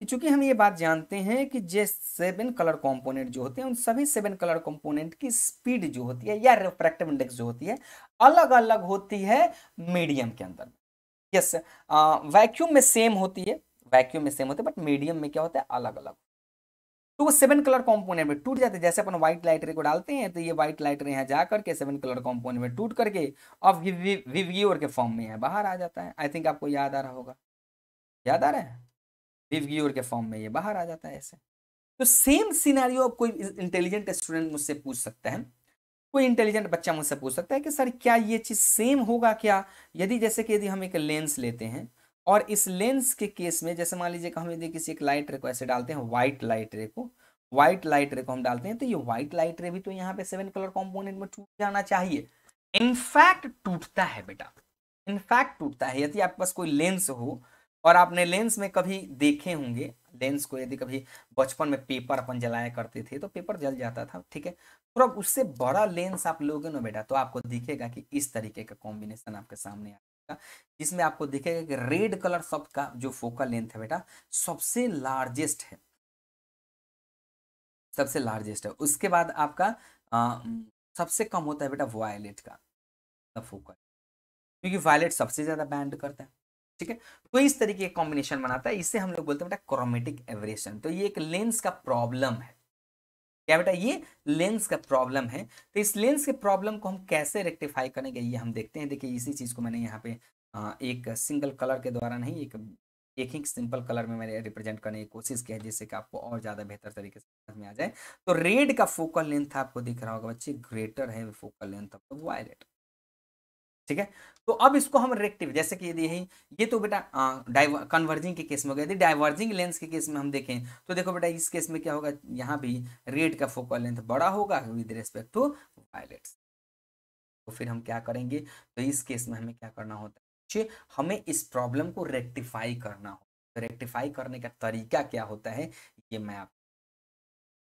कि चूंकि हम ये बात जानते हैं कि जे सेवन कलर कंपोनेंट जो होते हैं उन सभी सेवन कलर कंपोनेंट की स्पीड जो होती है या रिफ्रैक्टिव इंडेक्स जो होती है अलग अलग होती है मीडियम के अंदर यस वैक्यूम में सेम होती है वैक्यूम में सेम होती है बट मीडियम में क्या होता है अलग अलग तो वो सेवन कलर कॉम्पोनेंट में टूट जाते हैं जैसे अपन व्हाइट लाइटर को डालते हैं तो ये व्हाइट लाइटर यहाँ जा करके सेवन कलर कॉम्पोनेंट में टूट करके अब विवगियोर के फॉर्म में है बाहर आ जाता है आई थिंक आपको याद आ रहा होगा याद आ रहा है विवगियोर के फॉर्म में ये बाहर आ जाता है ऐसे तो सेम सीनारियो अब कोई इंटेलिजेंट स्टूडेंट मुझसे पूछ सकता है कोई इंटेलिजेंट बच्चा मुझसे पूछ सकता है कि सर क्या ये चीज़ सेम होगा क्या यदि जैसे कि यदि हम एक लेंस लेते हैं और इस लेंस के केस में जैसे मान लीजिए हम यदि किसी एक लाइट रे को ऐसे डालते हैं व्हाइट लाइट रे को व्हाइट लाइट रे को हम डालते हैं तो ये व्हाइट लाइट रे भी तो यहाँ पे सेवन कलर कॉम्पोनेंट में टूट जाना चाहिए इनफैक्ट टूटता है बेटा इनफैक्ट टूटता है यदि आपके पास कोई लेंस हो और आपने लेंस में कभी देखे होंगे लेंस को यदि कभी बचपन में पेपर अपन जलाया करते थे तो पेपर जल जाता था ठीक है थोड़ा तो अब उससे बड़ा लेंस आप लोगे ना बेटा तो आपको दिखेगा कि इस तरीके का कॉम्बिनेशन आपके सामने आ जिसमें आपको दिखेगा कि रेड कलर शब्द का जो फोकल लेंथ है बेटा सबसे लार्जेस्ट है सबसे लार्जेस्ट है उसके बाद आपका आ, सबसे कम होता है बेटा वायलेट का फोकल क्योंकि वायलेट सबसे ज्यादा बैंड करता है ठीक है तो इस तरीके का कॉम्बिनेशन बनाता है इससे हम लोग बोलते हैं बेटा क्रोमेटिक एवरेशन तो ये एक लेंस का प्रॉब्लम है क्या बेटा ये लेंस का प्रॉब्लम है तो इस लेंस के प्रॉब्लम को हम कैसे रेक्टिफाई करेंगे ये हम देखते हैं देखिए इसी चीज़ को मैंने यहाँ पे एक सिंगल कलर के द्वारा नहीं एक एक ही सिंपल कलर में मैंने रिप्रेजेंट करने की कोशिश की है जिससे कि आपको और ज़्यादा बेहतर तरीके से समझ में आ जाए तो रेड का फोकल लेंथ आपको दिख रहा होगा बच्चे ग्रेटर है फोकल लेंथ आपको वायलेट ठीक है तो अब इसको हम रेक्टिव जैसे कि यदि यही ये तो बेटा कन्वर्जिंग के केस में हो गया यदि डाइवर्जिंग लेंस के केस में हम देखें तो देखो बेटा इस केस में क्या होगा यहाँ भी रेड का फोकल लेंथ बड़ा होगा विद रेस्पेक्ट टू वायलेट तो फिर हम क्या करेंगे तो इस केस में हमें क्या करना होता है हमें इस प्रॉब्लम को रेक्टिफाई करना हो तो रेक्टिफाई करने का तरीका क्या होता है ये मैं आप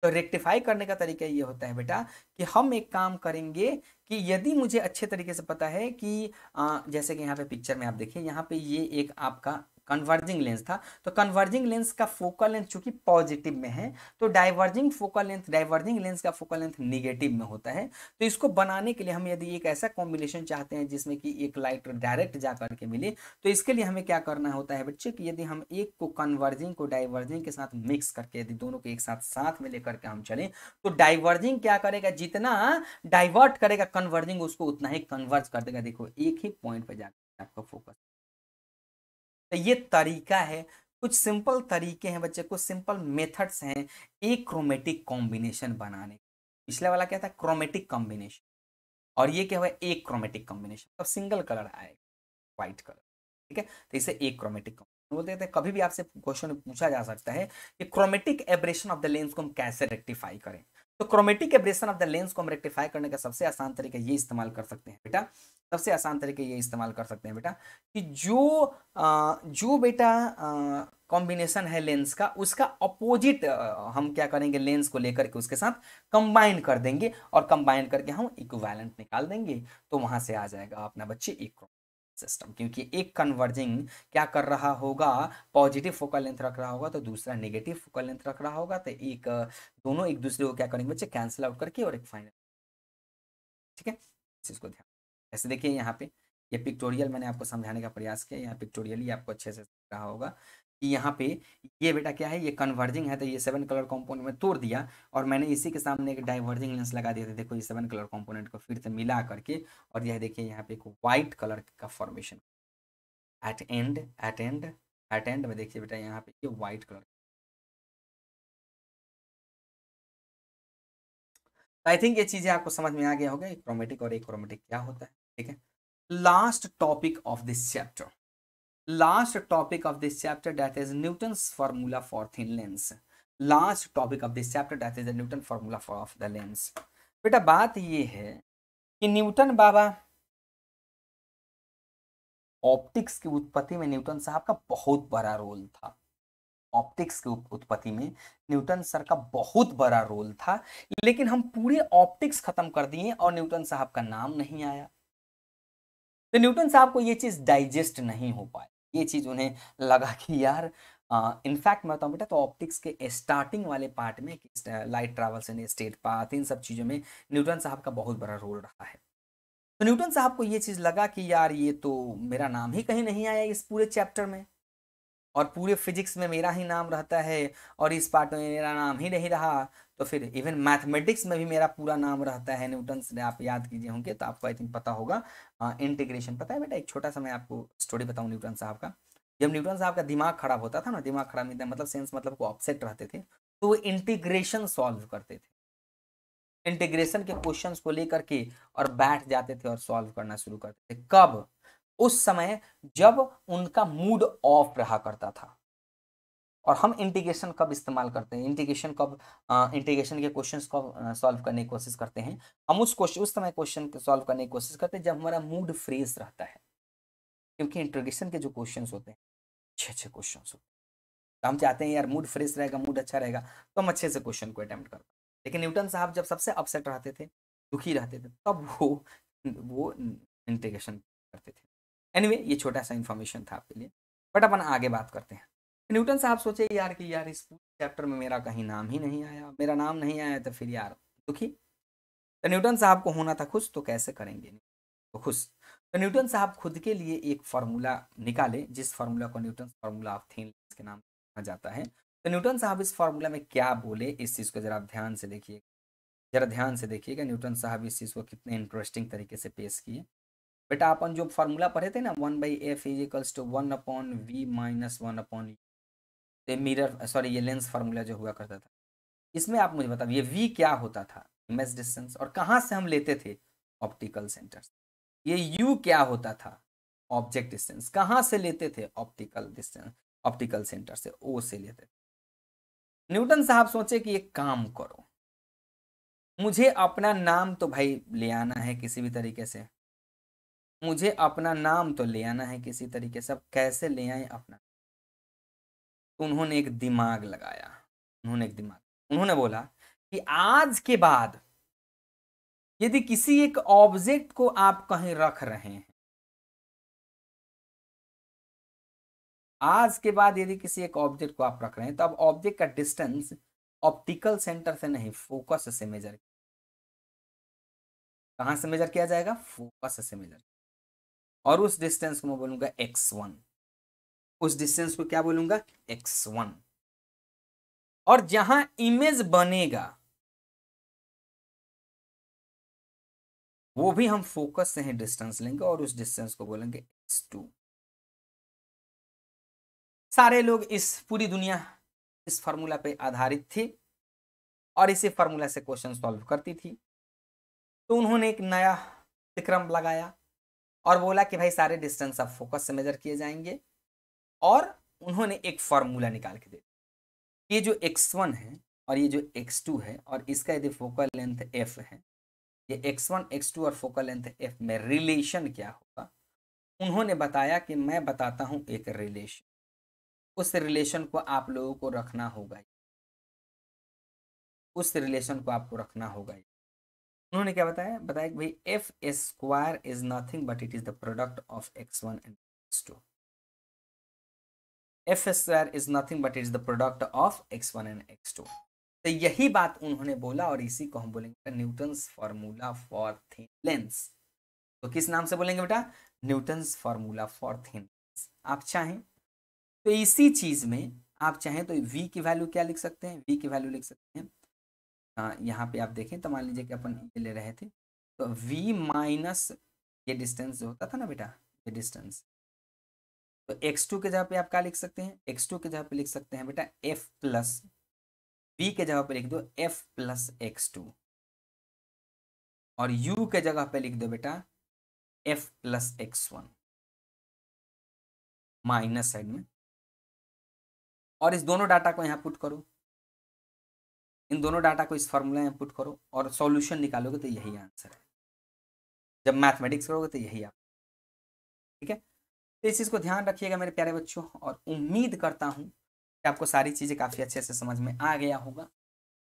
तो रेक्टिफाई करने का तरीका ये होता है बेटा कि हम एक काम करेंगे कि यदि मुझे अच्छे तरीके से पता है कि आ, जैसे कि यहाँ पे पिक्चर में आप देखिए यहाँ पे ये एक आपका कन्वर्जिंग लेंस था तो कन्वर्जिंग लेंस का फोकल लेंथ चूंकि पॉजिटिव में है तो diverging focal length diverging lens का फोकल लेंथ निगेटिव में होता है तो इसको बनाने के लिए हम यदि एक ऐसा कॉम्बिनेशन चाहते हैं जिसमें कि एक लाइट डायरेक्ट जा करके मिले तो इसके लिए हमें क्या करना होता है बच्चे कि यदि हम एक को कन्वर्जिंग को डाइवर्जिंग के साथ मिक्स करके यदि दोनों को एक साथ साथ में लेकर के हम चले तो डाइवर्जिंग क्या करेगा जितना डाइवर्ट करेगा कन्वर्जिंग उसको उतना ही कन्वर्ज कर देगा देखो एक ही पॉइंट पर जाकर आपका फोकस तो ये तरीका है कुछ सिंपल तरीके हैं बच्चे कुछ सिंपल मेथड्स हैं एक क्रोमेटिक कॉम्बिनेशन बनाने पिछले वाला क्या था क्रोमेटिक कॉम्बिनेशन और ये क्या हुआ एक क्रोमेटिक कॉम्बिनेशन अब सिंगल कलर आएगा व्हाइट कलर ठीक है तो इसे एक क्रोमेटिक बोलते हैं तो कभी भी आपसे क्वेश्चन पूछा जा सकता है कि chromatic aberration of the lens को हम कैसे रेक्टिफाई करें तो chromatic aberration of the lens को हम रेक्टिफाई करने का सबसे आसान तरीका ये इस्तेमाल कर सकते हैं बेटा सबसे आसान तरीके ये इस्तेमाल कर सकते हैं बेटा कि जो आ, जो बेटा कॉम्बिनेशन है लेंस का उसका अपोजिट हम क्या करेंगे लेंस को लेकर के उसके साथ कंबाइन कर देंगे और कंबाइन करके हम इक्वालेंट निकाल देंगे तो वहां से आ जाएगा अपना बच्चे इक्रो सिस्टम क्योंकि एक कन्वर्जिंग क्या कर रहा होगा पॉजिटिव फोकल लेंथ रख रहा होगा तो दूसरा नेगेटिव फोकल लेंथ रख रहा होगा तो एक दोनों एक दूसरे को क्या करेंगे बच्चे कैंसिल आउट करके और एक फाइनल ठीक है इस चीज़ को ध्यान ऐसे देखिए यहाँ पे ये पिक्टोरियल मैंने आपको समझाने का प्रयास किया यहाँ पिक्टोरियल ही आपको अच्छे से रहा होगा कि यहाँ पे ये बेटा क्या है ये कन्वर्जिंग है तो ये सेवन कलर कंपोनेंट में तोड़ दिया और मैंने इसी के सामने एक डाइवर्जिंग लेंस लगा दिया था देखो ये सेवन कलर कंपोनेंट को फिर से मिला करके और यह देखिए यहाँ पे एक वाइट कलर का formation at end at end
at end में देखिए बेटा यहाँ पे ये वाइट कलर आई थिंक ये चीज़ें आपको समझ में आ गया होगा एक क्रोमेटिक और एक क्रोमेटिक
क्या होता है ठीक है last topic of this chapter last topic of this chapter that is Newton formula for thin lens last topic of this chapter that is Newton formula for of the lens बेटा बात ये है कि न्यूटन बाबा ऑप्टिक्स की उत्पत्ति में न्यूटन साहब का बहुत बड़ा रोल था ऑप्टिक्स की उत्पत्ति में न्यूटन सर का बहुत बड़ा रोल था लेकिन हम पूरे ऑप्टिक्स खत्म कर दिए और न्यूटन साहब का नाम नहीं आया तो न्यूटन साहब को यह चीज डाइजेस्ट नहीं हो पाए ये चीज़ उन्हें लगा कि यार इनफैक्ट मैं बताऊँ बेटा तो ऑप्टिक्स के स्टार्टिंग वाले पार्ट में light travels and straight path इन सब चीज़ों में न्यूटन साहब का बहुत बड़ा रोल रहा है तो न्यूटन साहब को ये चीज़ लगा कि यार ये तो मेरा नाम ही कहीं नहीं आया इस पूरे चैप्टर में और पूरे फिजिक्स में मेरा ही नाम रहता है और इस पार्ट में मेरा नाम ही नहीं रहा तो फिर इवन मैथमेटिक्स में भी मेरा पूरा नाम रहता है न्यूटन से आप याद कीजिए होंगे तो आपको आई थिंक पता होगा इंटीग्रेशन पता है बेटा एक छोटा सा मैं आपको स्टोरी बताऊँ न्यूटन साहब का जब न्यूटन साहब का दिमाग खराब होता था ना दिमाग खराब नहीं था मतलब सेंस मतलब को ऑपसेट रहते थे तो वो इंटीग्रेशन सॉल्व करते थे इंटीग्रेशन के क्वेश्चंस को लेकर के और बैठ जाते थे और सॉल्व करना शुरू करते थे कब उस समय जब उनका मूड ऑफ रहा करता था और हम इंटीग्रेशन कब इस्तेमाल करते हैं इंटीग्रेशन कब इंटीग्रेशन के क्वेश्चंस को सॉल्व करने की कोशिश करते हैं हम उस क्वेश्चन उस समय क्वेश्चन सॉल्व करने की कोशिश करते हैं जब हमारा मूड फ्रेश रहता है क्योंकि इंटीग्रेशन के जो क्वेश्चन होते हैं अच्छे अच्छे क्वेश्चन होते हैं तो हम चाहते हैं यार मूड फ्रेश रहेगा मूड अच्छा रहेगा तो हम अच्छे से क्वेश्चन को अटैम्प्ट करते लेकिन न्यूटन साहब जब सबसे अपसेट रहते थे दुखी रहते थे तब वो वो इंटीग्रेशन करते थे एनीवे anyway, ये छोटा सा इन्फॉर्मेशन था आपके लिए बट अपन आगे बात करते हैं न्यूटन साहब सोचे यार कि यार इस पूरे चैप्टर में मेरा कहीं नाम ही नहीं आया मेरा नाम नहीं आया तो फिर यार दुखी तो न्यूटन साहब को होना था खुश तो कैसे करेंगे तो खुश तो न्यूटन साहब खुद के लिए एक फार्मूला निकाले जिस फार्मूला को न्यूटन फार्मूला ऑफ थीन के नाम कहा जाता है तो न्यूटन साहब इस फार्मूला में क्या बोले इस चीज़ को जरा ध्यान से देखिए जरा ध्यान से देखिएगा न्यूटन साहब इस चीज़ को कितने इंटरेस्टिंग तरीके से पेश किए बेटा अपन जो फार्मूला पढ़े थे ना one by F is to one upon V minus one upon तो मिरर सॉरी ये लेंस फार्मूला जो हुआ करता था इसमें आप मुझे बताओ ये वी क्या होता था इमेज डिस्टेंस और कहाँ से हम लेते थे ऑप्टिकल सेंटर ये यू क्या होता था ऑब्जेक्ट डिस्टेंस कहाँ से लेते थे ऑप्टिकल डिस्टेंस ऑप्टिकल सेंटर से ओ से लेते थे न्यूटन साहब सोचे कि एक काम करो मुझे अपना नाम तो भाई ले आना है किसी भी तरीके से मुझे अपना नाम तो ले आना है किसी तरीके से अब कैसे ले आए अपना तो उन्होंने एक दिमाग लगाया उन्होंने एक दिमाग उन्होंने बोला
कि आज के बाद यदि किसी एक ऑब्जेक्ट को आप कहीं रख रहे हैं
आज के बाद यदि किसी एक ऑब्जेक्ट को आप रख रहे हैं तो अब ऑब्जेक्ट का डिस्टेंस ऑप्टिकल सेंटर
से नहीं फोकस से मेजर कहां से मेजर किया जाएगा फोकस से मेजर और उस डिस्टेंस को मैं बोलूंगा एक्स वन उस डिस्टेंस को क्या बोलूंगा एक्स वन और जहां इमेज बनेगा वो भी हम फोकस से ही डिस्टेंस लेंगे और उस डिस्टेंस को बोलेंगे एक्स टू
सारे लोग इस पूरी दुनिया इस फॉर्मूला पे आधारित थी और इसी फॉर्मूला से क्वेश्चन सॉल्व करती थी तो उन्होंने एक नया विक्रम लगाया और बोला कि भाई सारे डिस्टेंस अब फोकस से मेजर किए जाएंगे और उन्होंने एक फॉर्मूला निकाल के दे ये जो एक्स वन है और ये जो एक्स टू है और इसका यदि फोकल लेंथ एफ है ये एक्स वन एक्स टू और फोकल लेंथ एफ में रिलेशन क्या होगा उन्होंने बताया कि मैं बताता हूँ एक रिलेशन उस रिलेशन को आप लोगों को रखना होगा उस रिलेशन को आपको रखना होगा उन्होंने क्या बताया बताया कि भाई F square is nothing but it is the product of X one and X two F square is nothing but is the product of X one and X two तो यही बात उन्होंने बोला और इसी को हम बोलेंगे Newton formula for thin lens तो किस नाम से बोलेंगे बेटा Newton's formula for thin lens आप चाहें तो इसी चीज में आप चाहें तो वी की वैल्यू क्या लिख सकते हैं वी की वैल्यू लिख सकते हैं आ, हाँ, यहाँ पे आप देखें तो मान लीजिए कि अपन ये ले रहे थे तो वी माइनस ये डिस्टेंस जो होता था ना बेटा ये डिस्टेंस तो एक्स टू के जगह पे आप क्या लिख सकते हैं एक्स टू के जगह पे लिख सकते हैं बेटा एफ प्लस बी के जगह पे लिख दो एफ
प्लस एक्स टू और यू के जगह पे लिख दो बेटा F plus X one minus side में और इस दोनों डाटा को यहाँ पुट करो इन दोनों डाटा को इस फॉर्मूला में पुट करो और सॉल्यूशन निकालोगे तो यही आंसर है जब मैथमेटिक्स
करोगे तो यही आप ठीक है तो इस चीज़ को ध्यान रखिएगा मेरे प्यारे बच्चों और उम्मीद करता हूँ कि आपको सारी चीज़ें काफ़ी अच्छे से समझ में आ गया होगा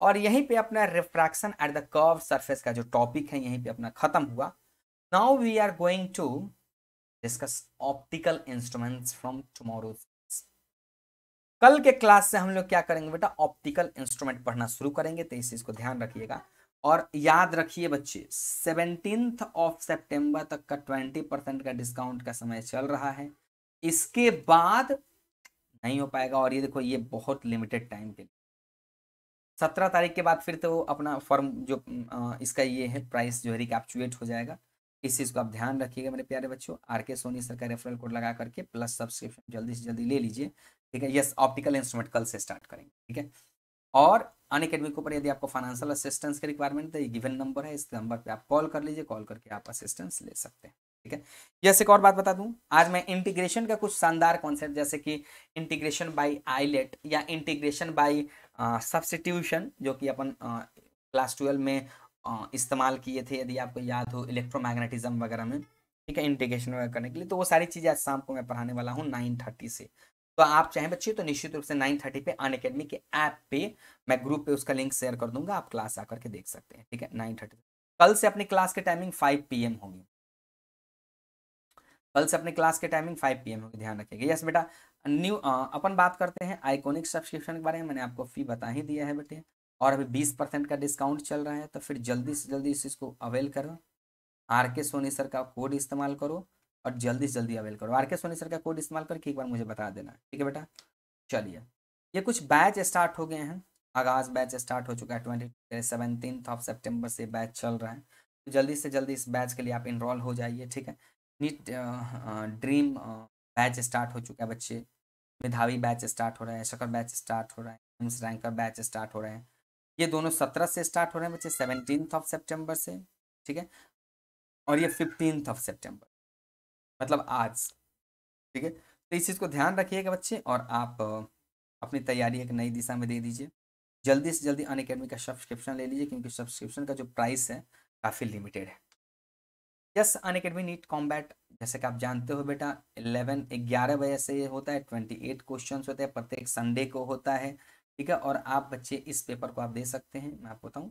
और यहीं पे अपना refraction at the curve surface का जो टॉपिक है यहीं पे अपना ख़त्म हुआ now we are going to discuss optical instruments from tomorrow कल के क्लास से हम लोग क्या करेंगे बेटा ऑप्टिकल इंस्ट्रूमेंट पढ़ना शुरू करेंगे तो इस चीज़ को ध्यान रखिएगा और याद रखिए बच्चे सेवनटीन्थ ऑफ सितंबर तक का ट्वेंटी परसेंट का डिस्काउंट का समय चल रहा है इसके बाद नहीं हो पाएगा और ये देखो ये बहुत लिमिटेड टाइम के लिए सत्रह तारीख के बाद फिर तो अपना फॉर्म जो इसका ये है प्राइस जो है रिकैप्चुएट हो जाएगा इस चीज़ को आप ध्यान रखिएगा मेरे प्यारे बच्चों आर के सोनी सर का रेफरल कोड लगा करके प्लस सब्सक्रिप्शन जल्दी से जल्दी ले लीजिए ठीक है यस ऑप्टिकल इंस्ट्रूमेंट कल से स्टार्ट करेंगे ठीक है और अन अकेडमी के ऊपर यदि आपको फाइनेंशियल असिस्टेंस की रिक्वायरमेंट है तो ये गिवन नंबर है इस नंबर पे आप कॉल कर लीजिए कॉल करके आप असिस्टेंस ले सकते हैं ठीक है यस एक और बात बता दूं आज मैं इंटीग्रेशन का कुछ शानदार कॉन्सेप्ट जैसे कि इंटीग्रेशन बाय आईलेट या इंटीग्रेशन बाय सब्सटीट्यूशन जो कि अपन क्लास ट्वेल्व में इस्तेमाल किए थे यदि आपको याद हो इलेक्ट्रोमैग्नेटिज्म वगैरह में ठीक है इंटीग्रेशन वगैरह करने के लिए तो वो सारी चीज़ें आज शाम को मैं पढ़ाने वाला हूँ नाइन थर्टी से तो आप चाहें बच्चे तो निश्चित रूप से नाइन थर्टी पे अन अकेडमी के ऐप पे मैं ग्रुप पे उसका लिंक शेयर कर दूंगा आप क्लास आकर के देख सकते हैं ठीक है नाइन थर्टी कल से अपनी क्लास के टाइमिंग फाइव पी एम होगी कल से अपने क्लास के टाइमिंग फाइव पी एम होगी ध्यान रखिएगा यस बेटा न्यू अपन बात करते हैं आइकोनिक सब्सक्रिप्शन के बारे में मैंने आपको फी बता ही दिया है बेटे और अभी बीस परसेंट का डिस्काउंट चल रहा है तो फिर जल्दी से जल्दी इस चीज़ को अवेल करो आर के सोनी सर का कोड इस्तेमाल करो और जल्दी से जल्दी अवेल करो आर के सोनी सर का कोड इस्तेमाल करके एक बार मुझे बता देना ठीक है बेटा चलिए ये कुछ बैच स्टार्ट हो गए हैं आगाज बैच स्टार्ट हो चुका है ट्वेंटी सेवनटीन ऑफ सेप्टेम्बर से बैच चल रहा है तो जल्दी से जल्दी इस बैच के लिए आप इनरोल हो जाइए ठीक है नीट ड्रीम बैच स्टार्ट हो चुका है बच्चे मेधावी बैच स्टार्ट हो रहा है शकर बैच स्टार्ट हो रहा है एम्स रैंकर बैच स्टार्ट हो रहे हैं ये दोनों सत्रह से स्टार्ट हो रहे हैं बच्चे सेवनटीन ऑफ सेप्टेम्बर से ठीक है और ये फिफ्टीन ऑफ सेप्टेम्बर मतलब आज ठीक है तो इस चीज़ को ध्यान रखिएगा बच्चे और आप अपनी तैयारी एक नई दिशा में दे दीजिए जल्दी से जल्दी अन का सब्सक्रिप्शन ले लीजिए क्योंकि सब्सक्रिप्शन का जो प्राइस है काफ़ी लिमिटेड है yes Unacademy NEET combat जैसे कि आप जानते हो बेटा इलेवन ग्यारह बजे से ये होता है ट्वेंटी एट क्वेश्चन होते हैं प्रत्येक संडे को होता है ठीक है और आप बच्चे इस पेपर को आप दे सकते हैं मैं आपको बताऊँ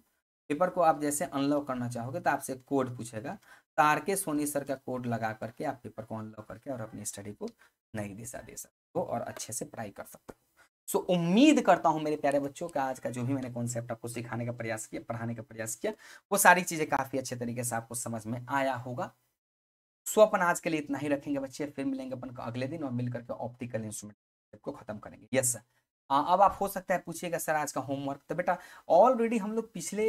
पेपर को आप जैसे अनलॉक करना चाहोगे तो आपसे कोड पूछेगा तार के सोनी सर का कोड लगा करके आप पेपर को अनलॉक करके और अपनी स्टडी को नई दिशा दे सकते हो और अच्छे से पढ़ाई कर सकते हो सो so, उम्मीद करता हूं मेरे प्यारे बच्चों का आज का जो भी मैंने कॉन्सेप्ट आपको सिखाने का प्रयास किया पढ़ाने का प्रयास किया वो सारी चीजें काफी अच्छे तरीके से आपको समझ में आया होगा सो so, अपन आज के लिए इतना ही रखेंगे बच्चे फिर मिलेंगे अपन को अगले दिन और मिलकर के ऑप्टिकल इंस्ट्रूमेंट को खत्म करेंगे यस सर अब आप हो सकता है पूछिएगा सर आज का होमवर्क तो बेटा ऑलरेडी हम लोग पिछले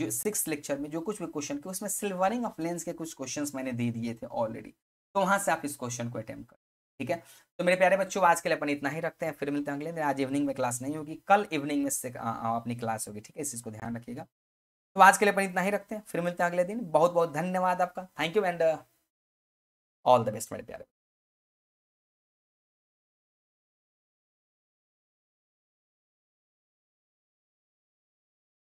जो सिक्स लेक्चर में जो कुछ भी क्वेश्चन के उसमें सिल्वरिंग ऑफ लेंस के कुछ क्वेश्चन मैंने दे दिए थे ऑलरेडी तो वहाँ से आप इस क्वेश्चन को अटैम्प कर ठीक है तो मेरे प्यारे बच्चों आज के लिए अपन इतना ही रखते हैं फिर मिलते हैं अगले दिन आज इवनिंग में क्लास नहीं होगी कल इवनिंग में अपनी क्लास होगी ठीक है इस चीज़ को
ध्यान रखिएगा तो आज के लिए अपन इतना ही रखते हैं फिर मिलते हैं अगले दिन बहुत बहुत धन्यवाद आपका thank you and all the best मेरे प्यारे